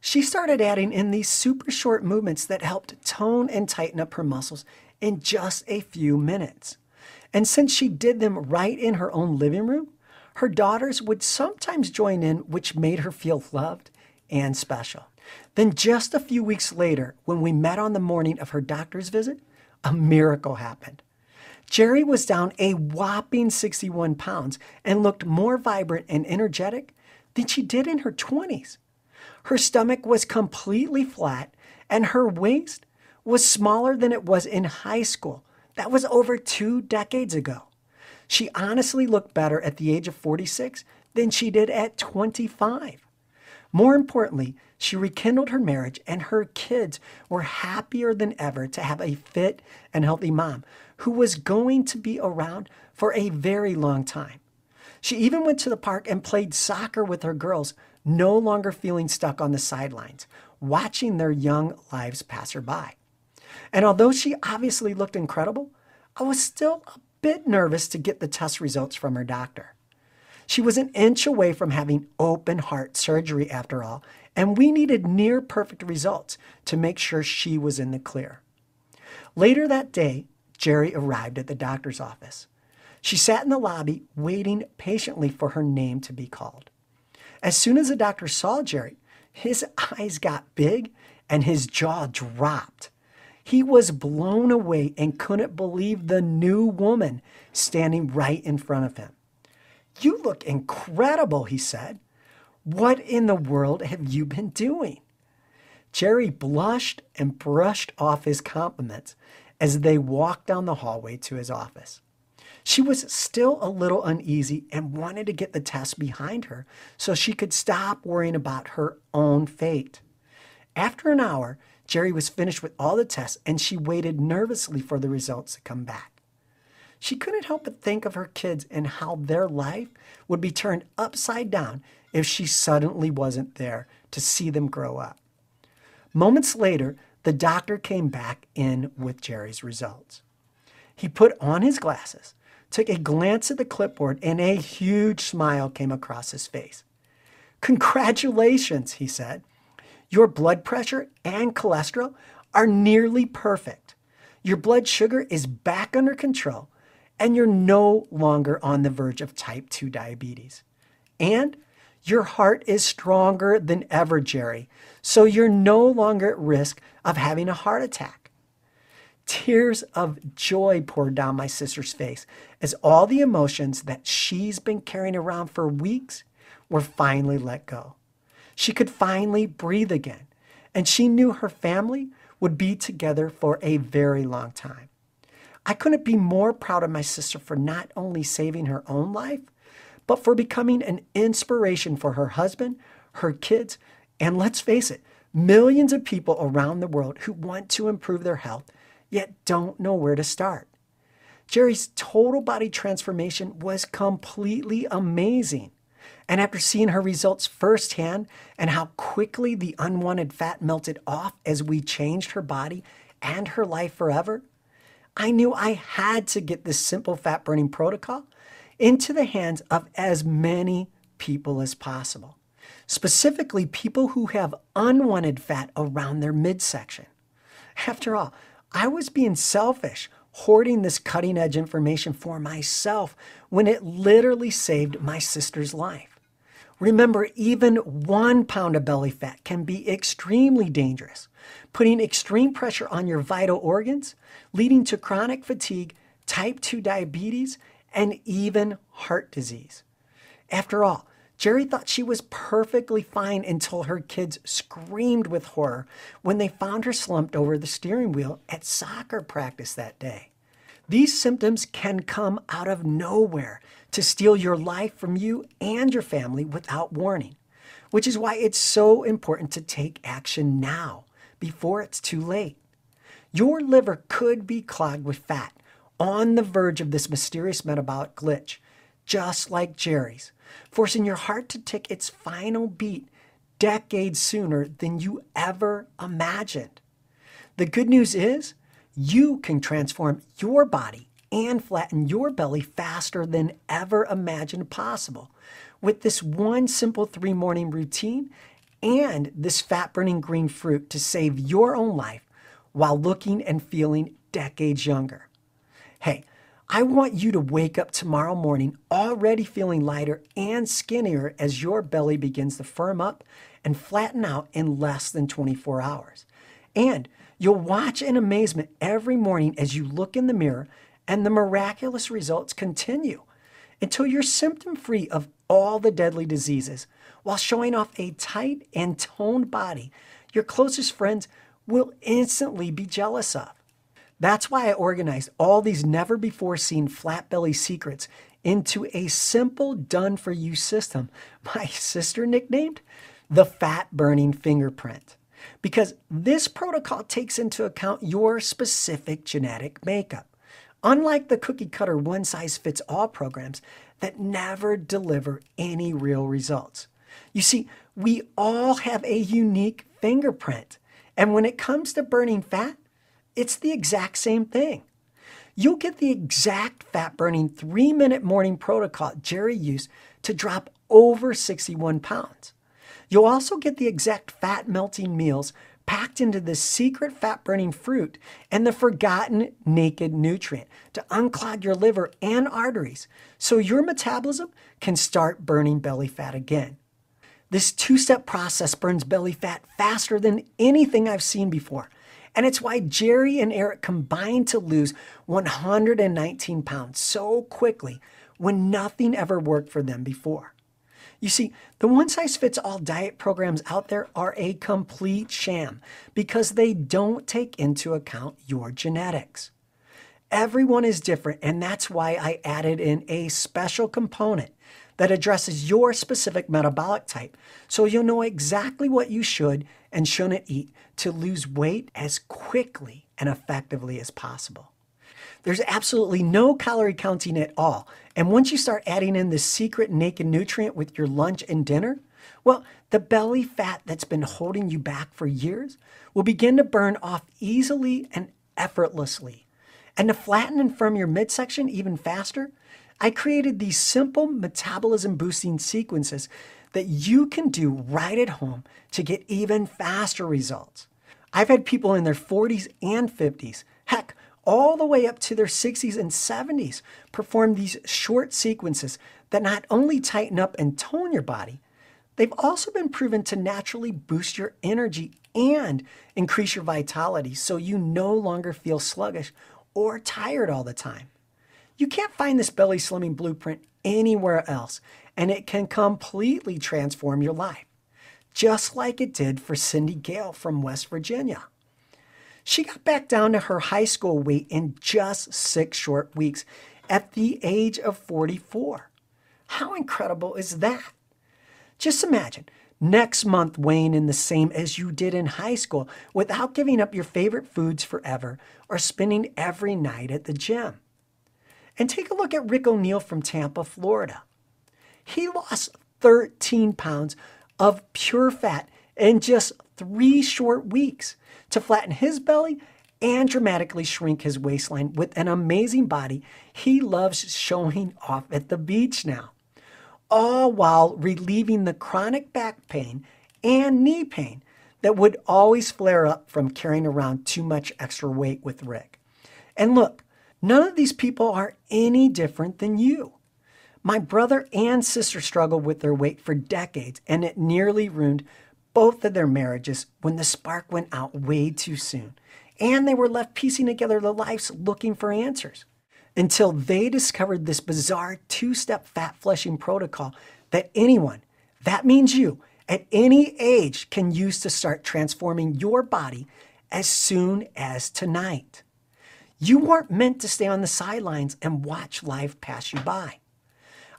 she started adding in these super short movements that helped tone and tighten up her muscles in just a few minutes. And since she did them right in her own living room, her daughters would sometimes join in, which made her feel loved and special. Then, just a few weeks later, when we met on the morning of her doctor's visit, a miracle happened. Jerry was down a whopping 61 pounds and looked more vibrant and energetic than she did in her 20s. Her stomach was completely flat, and her waist was smaller than it was in high school. That was over two decades ago. She honestly looked better at the age of 46 than she did at 25. More importantly, she rekindled her marriage and her kids were happier than ever to have a fit and healthy mom who was going to be around for a very long time. She even went to the park and played soccer with her girls, no longer feeling stuck on the sidelines, watching their young lives pass her by. And although she obviously looked incredible, I was still a bit nervous to get the test results from her doctor. She was an inch away from having open heart surgery, after all, and we needed near perfect results to make sure she was in the clear. Later that day, Jerry arrived at the doctor's office. She sat in the lobby, waiting patiently for her name to be called. As soon as the doctor saw Jerry, his (laughs) eyes got big and his jaw dropped. He was blown away and couldn't believe the new woman standing right in front of him. You look incredible, he said. What in the world have you been doing? Jerry blushed and brushed off his compliments as they walked down the hallway to his office. She was still a little uneasy and wanted to get the test behind her so she could stop worrying about her own fate. After an hour, Jerry was finished with all the tests and she waited nervously for the results to come back. She couldn't help but think of her kids and how their life would be turned upside down if she suddenly wasn't there to see them grow up. Moments later, the doctor came back in with Jerry's results. He put on his glasses, took a glance at the clipboard, and a huge smile came across his face. Congratulations, he said. Your blood pressure and cholesterol are nearly perfect. Your blood sugar is back under control, and you're no longer on the verge of type 2 diabetes. And your heart is stronger than ever, Jerry, so you're no longer at risk of having a heart attack. Tears of joy poured down my sister's face as all the emotions that she's been carrying around for weeks were finally let go she could finally breathe again, and she knew her family would be together for a very long time. I couldn't be more proud of my sister for not only saving her own life, but for becoming an inspiration for her husband, her kids, and let's face it, millions of people around the world who want to improve their health yet don't know where to start. Jerry's total body transformation was completely amazing. And after seeing her results firsthand and how quickly the unwanted fat melted off as we changed her body and her life forever, I knew I had to get this simple fat burning protocol into the hands of as many people as possible, specifically people who have unwanted fat around their midsection. After all, I was being selfish hoarding this cutting edge information for myself when it literally saved my sister's life. Remember, even one pound of belly fat can be extremely dangerous, putting extreme pressure on your vital organs, leading to chronic fatigue, type 2 diabetes, and even heart disease. After all, Jerry thought she was perfectly fine until her kids screamed with horror when they found her slumped over the steering wheel at soccer practice that day. These symptoms can come out of nowhere to steal your life from you and your family without warning, which is why it's so important to take action now before it's too late. Your liver could be clogged with fat on the verge of this mysterious metabolic glitch, just like Jerry's, forcing your heart to tick its final beat decades sooner than you ever imagined. The good news is you can transform your body and flatten your belly faster than ever imagined possible. With this one simple three morning routine and this fat burning green fruit to save your own life while looking and feeling decades younger. Hey, I want you to wake up tomorrow morning already feeling lighter and skinnier as your belly begins to firm up and flatten out in less than 24 hours. And you'll watch in amazement every morning as you look in the mirror and the miraculous results continue until you're symptom free of all the deadly diseases while showing off a tight and toned body your closest friends will instantly be jealous of. That's why I organized all these never before seen flat belly secrets into a simple done for you system (laughs) my sister nicknamed the fat burning fingerprint. Because this protocol takes into account your specific genetic makeup. Unlike the cookie cutter one size fits all programs that never deliver any real results. You see, we all have a unique fingerprint. And when it comes to burning fat, it's the exact same thing. You'll get the exact fat burning three minute morning protocol Jerry used to drop over 61 pounds. You'll also get the exact fat melting meals packed into the secret fat burning fruit and the forgotten naked nutrient to unclog your liver and arteries so your metabolism can start burning belly fat again. This two step process burns belly fat faster than anything I've seen before. And it's why Jerry and Eric combined to lose 119 pounds so quickly when nothing ever worked for them before. You see, the one size fits all diet programs out there are a complete sham because they don't take into account your genetics. Everyone is different, and that's why I added in a special component that addresses your specific metabolic type so you'll know exactly what you should and shouldn't eat to lose weight as quickly and effectively as possible. There's absolutely no calorie counting at all, and once you start adding in this secret naked nutrient with your lunch and dinner, well, the belly fat that's been holding you back for years will begin to burn off easily and effortlessly. And to flatten and firm your midsection even faster, I created these simple metabolism boosting sequences that you can do right at home to get even faster results. I've had people in their 40s and 50s, heck, all the way up to their 60s and 70s perform these short sequences that not only tighten up and tone your body, they've also been proven to naturally boost your energy and increase your vitality so you no longer feel sluggish or tired all the time. You can't find this belly slimming blueprint anywhere else, and it can completely transform your life, just like it did for Cindy Gale from West Virginia. She got back down to her high school weight in just six short weeks at the age of 44. How incredible is that? Just imagine next month weighing in the same as you did in high school without giving up your favorite foods forever or spending every night at the gym. And take a look at Rick O'Neill from Tampa, Florida. He lost 13 pounds of pure fat in just three short weeks to flatten his belly and dramatically shrink his waistline with an amazing body he loves showing off at the beach now, all while relieving the chronic back pain and knee pain that would always flare up from carrying around too much extra weight with Rick. And look, none of these people are any different than you. My brother and sister struggled with their weight for decades, and it nearly ruined both of their marriages when the spark went out way too soon, and they were left piecing together their lives looking for answers until they discovered this bizarre two step fat flushing protocol that anyone, that means you, at any age can use to start transforming your body as soon as tonight. You weren't meant to stay on the sidelines and watch life pass you by.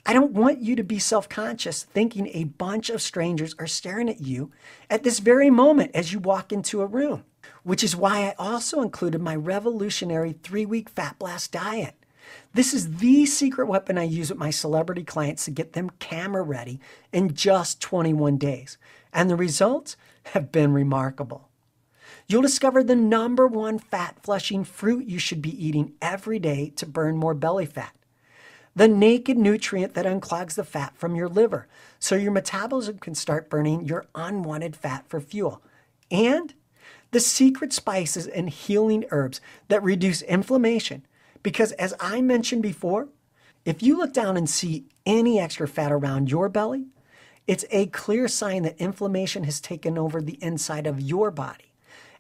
I don't want you to be self conscious thinking a bunch of strangers are staring at you at this very moment as you walk into a room, which is why I also included my revolutionary three week Fat Blast diet. This is the secret weapon I use with my celebrity clients to get them camera ready in just 21 days. And the results have been remarkable. You'll discover the number one fat flushing fruit you should be eating every day to burn more belly fat the naked nutrient that unclogs the fat from your liver. So your metabolism can start burning your unwanted fat for fuel. And the secret spices and healing herbs that reduce inflammation. Because as I mentioned before, if you look down and see any extra fat around your belly, it's a clear sign that inflammation has taken over the inside of your body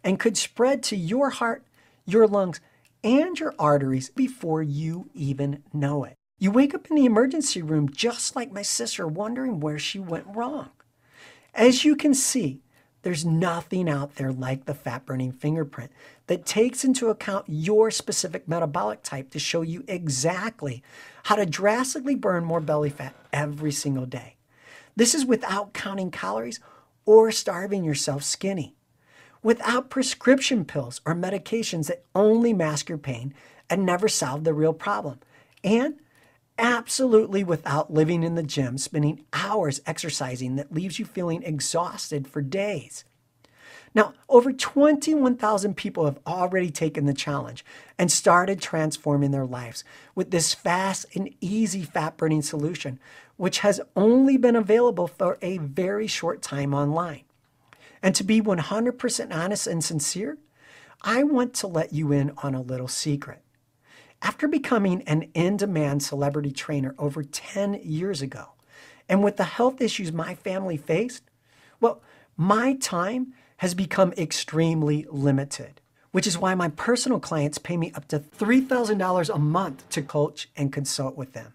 and could spread to your heart, your lungs, and your arteries before you even know it. You wake up in the emergency room just like my sister, wondering where she went wrong. As you can see, there's nothing out there like the fat burning fingerprint that takes into account your specific metabolic type to show you exactly how to drastically burn more belly fat every single day. This is without counting calories or starving yourself skinny, without prescription pills or medications that only mask your pain and never solve the real problem, and absolutely without living in the gym, spending hours exercising that leaves you feeling exhausted for days. Now, over 21,000 people have already taken the challenge and started transforming their lives with this fast and easy fat burning solution, which has only been available for a very short time online. And to be 100% honest and sincere, I want to let you in on a little secret. After becoming an in demand celebrity trainer over 10 years ago, and with the health issues my family faced, well, my time has become extremely limited, which is why my personal clients pay me up to $3,000 a month to coach and consult with them.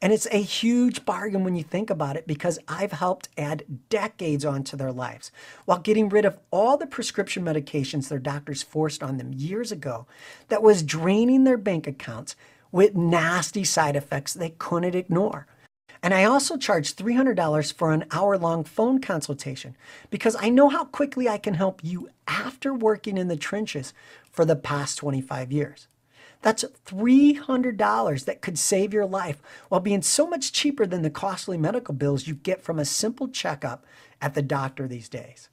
And it's a huge bargain when you think about it because I've helped add decades onto their lives while getting rid of all the prescription medications their doctors forced on them years ago that was draining their bank accounts with nasty side effects they couldn't ignore. And I also charge $300 for an hour long phone consultation because I know how quickly I can help you after working in the trenches for the past 25 years. That's $300 that could save your life while being so much cheaper than the costly medical bills you get from a simple checkup at the doctor these days.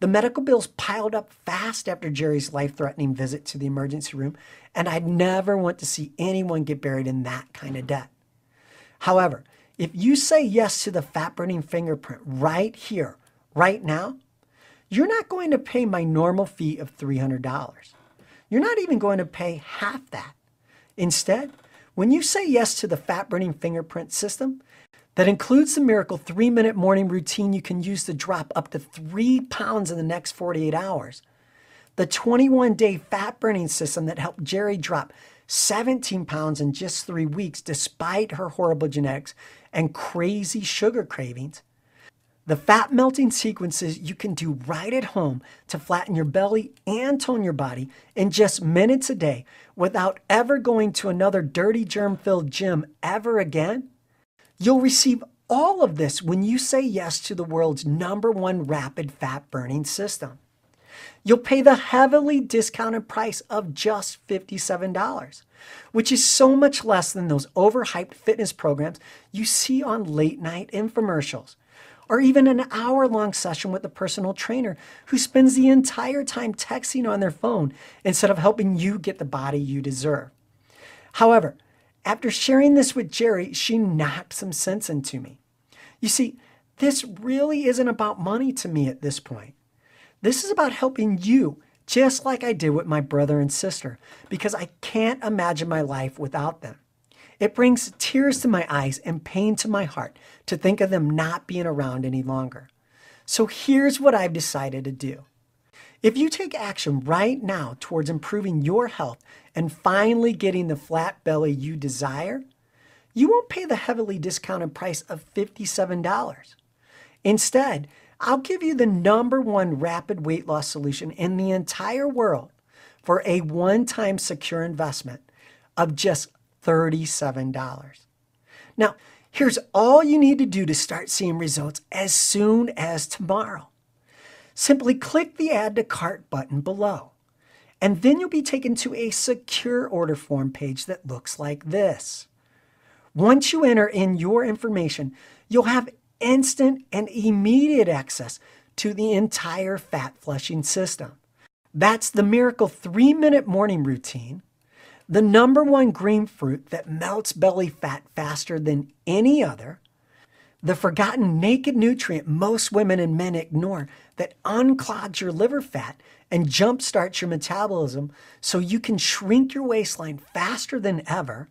The medical bills piled up fast after Jerry's life threatening visit to the emergency room, and I'd never want to see anyone get buried in that kind of debt. However, if you say yes to the fat burning fingerprint right here, right now, you're not going to pay my normal fee of $300. You're not even going to pay half that. Instead, when you say yes to the fat burning fingerprint system, that includes the miracle three minute morning routine you can use to drop up to three pounds in the next 48 hours. The 21 day fat burning system that helped Jerry drop 17 pounds in just three weeks despite her horrible genetics and crazy sugar cravings. The fat melting sequences you can do right at home to flatten your belly and tone your body in just minutes a day without ever going to another dirty germ filled gym ever again? You'll receive all of this when you say yes to the world's number one rapid fat burning system. You'll pay the heavily discounted price of just $57, which is so much less than those overhyped fitness programs you see on late night infomercials or even an hour long session with a personal trainer who spends the entire time texting on their phone instead of helping you get the body you deserve. However, after sharing this with Jerry, she knocked some sense into me. You see, this really isn't about money to me at this point. This is about helping you, just like I did with my brother and sister, because I can't imagine my life without them. It brings tears to my eyes and pain to my heart to think of them not being around any longer. So here's what I've decided to do. If you take action right now towards improving your health and finally getting the flat belly you desire, you won't pay the heavily discounted price of $57. Instead, I'll give you the number one rapid weight loss solution in the entire world for a one time secure investment of just $37. Now, here's all you need to do to start seeing results as soon as tomorrow. Simply click the Add to Cart button below, and then you'll be taken to a secure order form page that looks like this. Once you enter in your information, you'll have instant and immediate access to the entire fat flushing system. That's the miracle three minute morning routine the number one green fruit that melts belly fat faster than any other, the forgotten naked nutrient most women and men ignore that unclogs your liver fat and jumpstarts your metabolism so you can shrink your waistline faster than ever,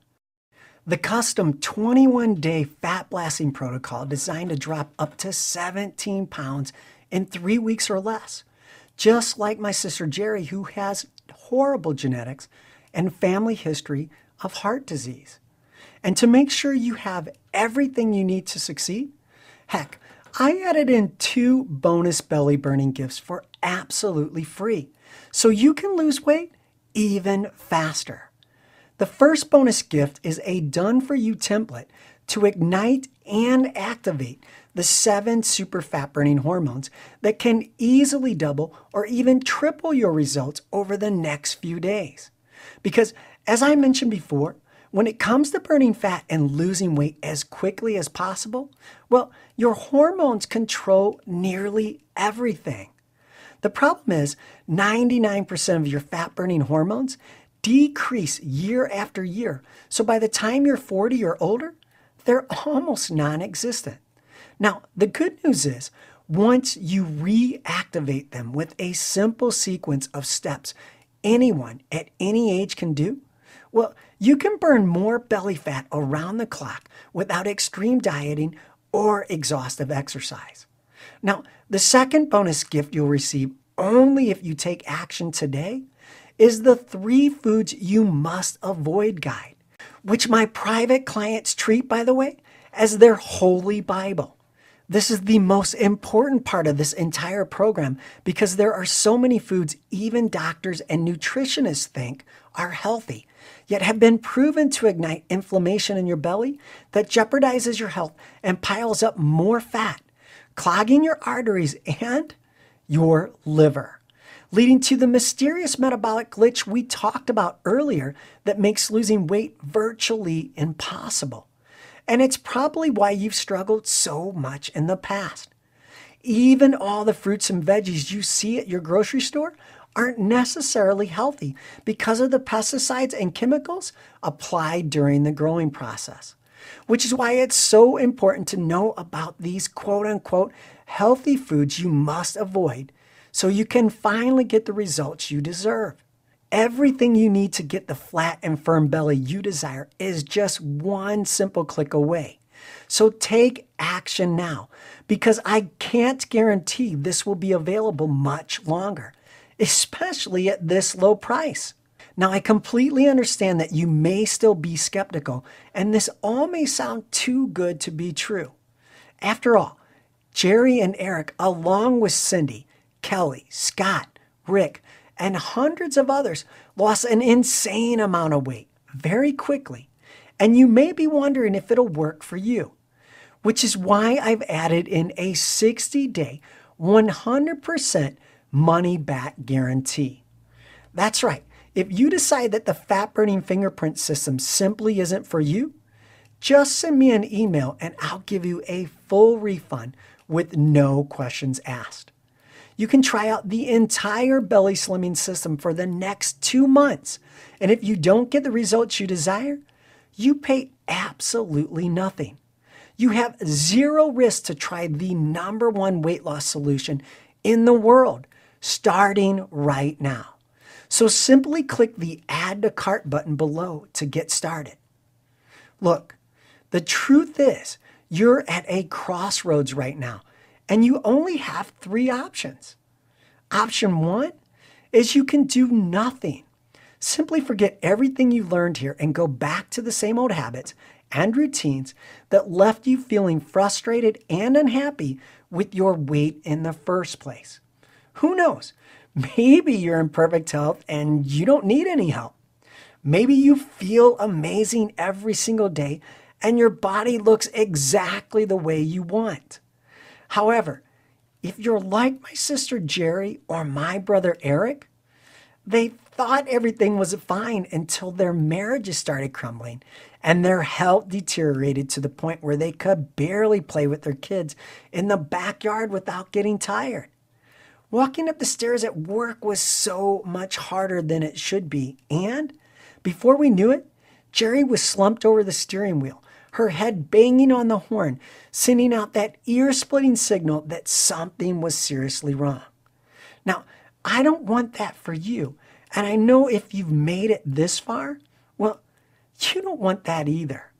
the custom 21 day fat blasting protocol designed to drop up to 17 pounds in three weeks or less. Just like my sister Jerry, who has horrible genetics and family history of heart disease. And to make sure you have everything you need to succeed, heck, I added in two bonus belly burning gifts for absolutely free, so you can lose weight even faster. The first bonus gift is a done for you template to ignite and activate the seven super fat burning hormones that can easily double or even triple your results over the next few days. Because as I mentioned before, when it comes to burning fat and losing weight as quickly as possible, well, your hormones control nearly everything. The problem is 99% of your fat burning hormones decrease year after year. So by the time you're 40 or older, they're almost non existent. Now, the good news is once you reactivate them with a simple sequence of steps, anyone at any age can do? Well, you can burn more belly fat around the clock without extreme dieting or exhaustive exercise. Now, the second bonus gift you'll receive only if you take action today is the three foods you must avoid guide, which my private clients treat, by the way, as their holy Bible. This is the most important part of this entire program because there are so many foods even doctors and nutritionists think are healthy, yet have been proven to ignite inflammation in your belly that jeopardizes your health and piles up more fat, clogging your arteries and your liver, leading to the mysterious metabolic glitch we talked about earlier that makes losing weight virtually impossible. And it's probably why you've struggled so much in the past. Even all the fruits and veggies you see at your grocery store aren't necessarily healthy because of the pesticides and chemicals applied during the growing process. Which is why it's so important to know about these quote unquote healthy foods you must avoid so you can finally get the results you deserve. Everything you need to get the flat and firm belly you desire is just one simple click away. So take action now because I can't guarantee this will be available much longer, especially at this low price. Now, I completely understand that you may still be skeptical, and this all may sound too good to be true. After all, Jerry and Eric, along with Cindy, Kelly, Scott, Rick, and hundreds of others lost an insane amount of weight very quickly. And you may be wondering if it'll work for you, which is why I've added in a 60 day, 100% money back guarantee. That's right. If you decide that the fat burning fingerprint system simply isn't for you, just send me an email and I'll give you a full refund with no questions asked you can try out the entire belly slimming system for the next two months. And if you don't get the results you desire, you pay absolutely nothing. You have zero risk to try the number one weight loss solution in the world starting right now. So simply click the Add to Cart button below to get started. Look, the truth is, you're at a crossroads right now and you only have three options. Option one is you can do nothing. Simply forget everything you learned here and go back to the same old habits and routines that left you feeling frustrated and unhappy with your weight in the first place. Who knows? (laughs) Maybe you're in perfect health and you don't need any help. Maybe you feel amazing every single day and your body looks exactly the way you want. However, if you're like my sister Jerry or my brother Eric, they thought everything was fine until their marriages started crumbling and their health deteriorated to the point where they could barely play with their kids in the backyard without getting tired. Walking up the stairs at work was so much harder than it should be, and before we knew it, Jerry was slumped over the steering wheel, her head banging on the horn, sending out that ear splitting signal that something was seriously wrong. Now, I don't want that for you. And I know if you've made it this far, well, you don't want that either.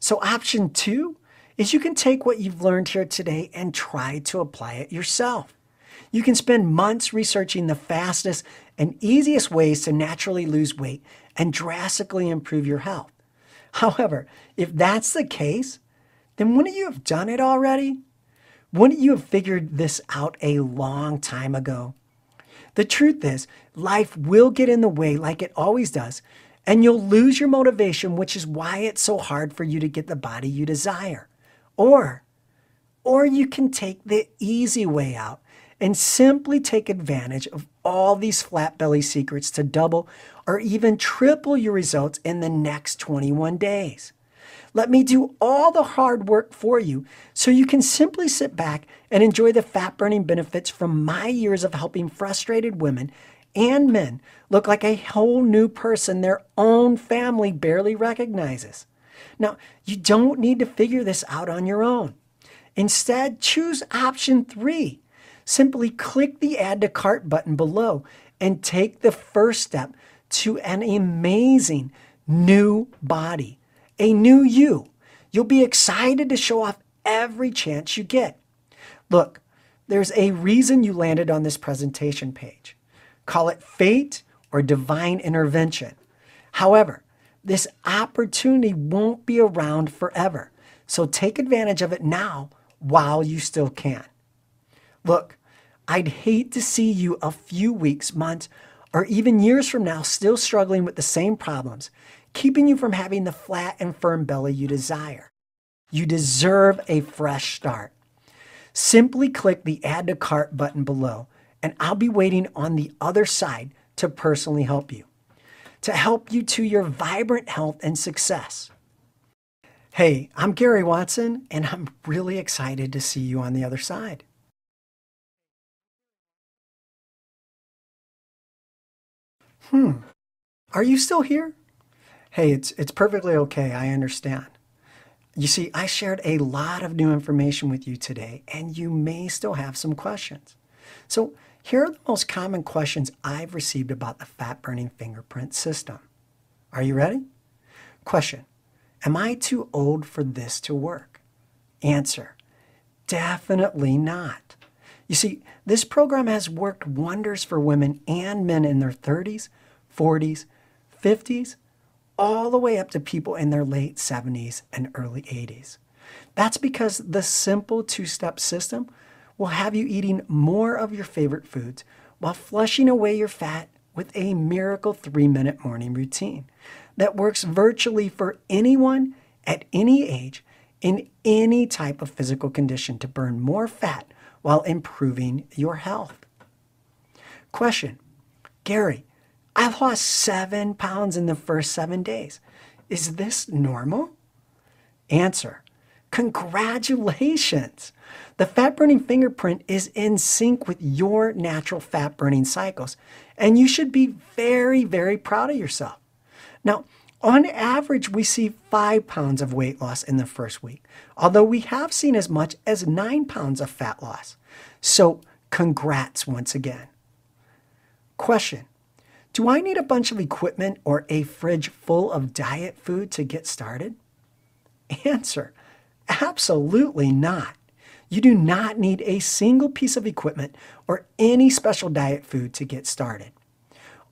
So, option two is you can take what you've learned here today and try to apply it yourself. You can spend months researching the fastest and easiest ways to naturally lose weight and drastically improve your health. However, if that's the case, then wouldn't you have done it already? Wouldn't you have figured this out a long time ago? The truth is, life will get in the way like it always does, and you'll lose your motivation, which is why it's so hard for you to get the body you desire. Or, or you can take the easy way out and simply take advantage of all these flat belly secrets to double or even triple your results in the next 21 days. Let me do all the hard work for you so you can simply sit back and enjoy the fat burning benefits from my years of helping frustrated women and men look like a whole new person their own family barely recognizes. Now, you don't need to figure this out on your own. Instead, choose option three simply click the Add to Cart button below and take the first step to an amazing new body, a new you. You'll be excited to show off every chance you get. Look, there's a reason you landed on this presentation page. Call it fate or divine intervention. However, this opportunity won't be around forever, so take advantage of it now while you still can. Look, I'd hate to see you a few weeks, months, or even years from now still struggling with the same problems, keeping you from having the flat and firm belly you desire. You deserve a fresh start. Simply click the Add to Cart button below, and I'll be waiting on the other side to personally help you, to help you to your vibrant health and success. Hey, I'm Gary Watson, and I'm really excited to see you on the other side. Hmm. Are you still here? Hey, it's, it's perfectly okay. I understand. You see, I shared a lot of new information with you today, and you may still have some questions. So, here are the most common questions I've received about the fat burning fingerprint system. Are you ready? Question Am I too old for this to work? Answer Definitely not. You see, this program has worked wonders for women and men in their 30s 40s, 50s, all the way up to people in their late 70s and early 80s. That's because the simple two step system will have you eating more of your favorite foods while flushing away your fat with a miracle three minute morning routine that works virtually for anyone at any age in any type of physical condition to burn more fat while improving your health. Question Gary, I've lost seven pounds in the first seven days. Is this normal? Answer Congratulations! The fat burning fingerprint is in sync with your natural fat burning cycles, and you should be very, very proud of yourself. Now, on average, we see five pounds of weight loss in the first week, although we have seen as much as nine pounds of fat loss. So, congrats once again. Question do I need a bunch of equipment or a fridge full of diet food to get started? Answer Absolutely not. You do not need a single piece of equipment or any special diet food to get started.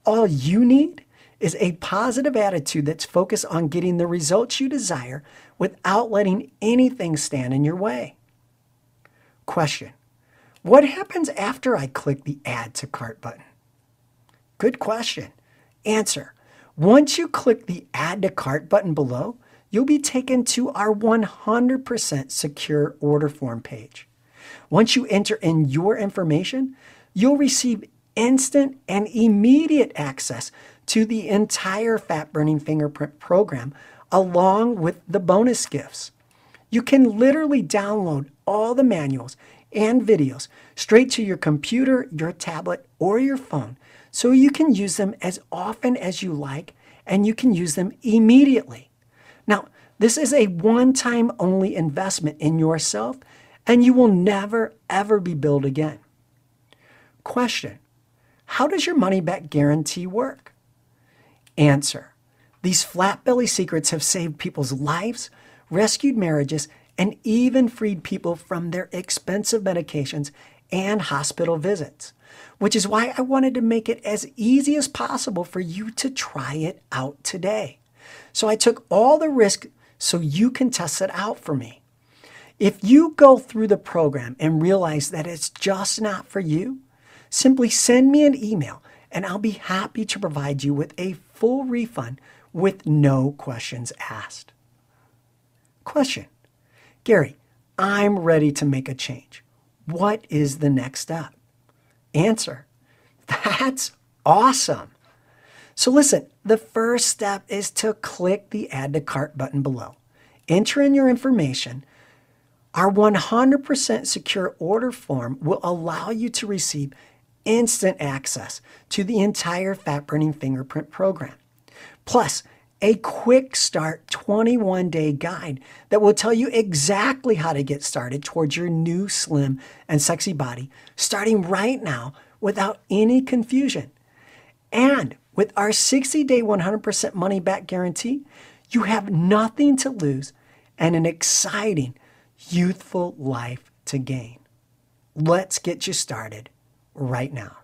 All you need is a positive attitude that's focused on getting the results you desire without letting anything stand in your way. Question What happens after I click the Add to Cart button? Good question. Answer. Once you click the Add to Cart button below, you'll be taken to our 100% secure order form page. Once you enter in your information, you'll receive instant and immediate access to the entire Fat Burning Fingerprint program along with the bonus gifts. You can literally download all the manuals and videos straight to your computer, your tablet, or your phone so you can use them as often as you like, and you can use them immediately. Now, this is a one time only investment in yourself, and you will never, ever be billed again. Question How does your money back guarantee work? Answer These flatbelly secrets have saved people's lives, rescued marriages, and even freed people from their expensive medications and hospital visits which is why I wanted to make it as easy as possible for you to try it out today. So I took all the risk so you can test it out for me. If you go through the program and realize that it's just not for you, simply send me an email and I'll be happy to provide you with a full refund with no questions asked. Question Gary, I'm ready to make a change. What is the next step? answer. That's awesome. So listen, the first step is to click the Add to Cart button below. Enter in your information. Our 100% secure order form will allow you to receive instant access to the entire fat burning fingerprint program. Plus, a quick start 21 day guide that will tell you exactly how to get started towards your new slim and sexy body starting right now without any confusion. And with our 60 day 100% money back guarantee, you have nothing to lose and an exciting, youthful life to gain. Let's get you started right now.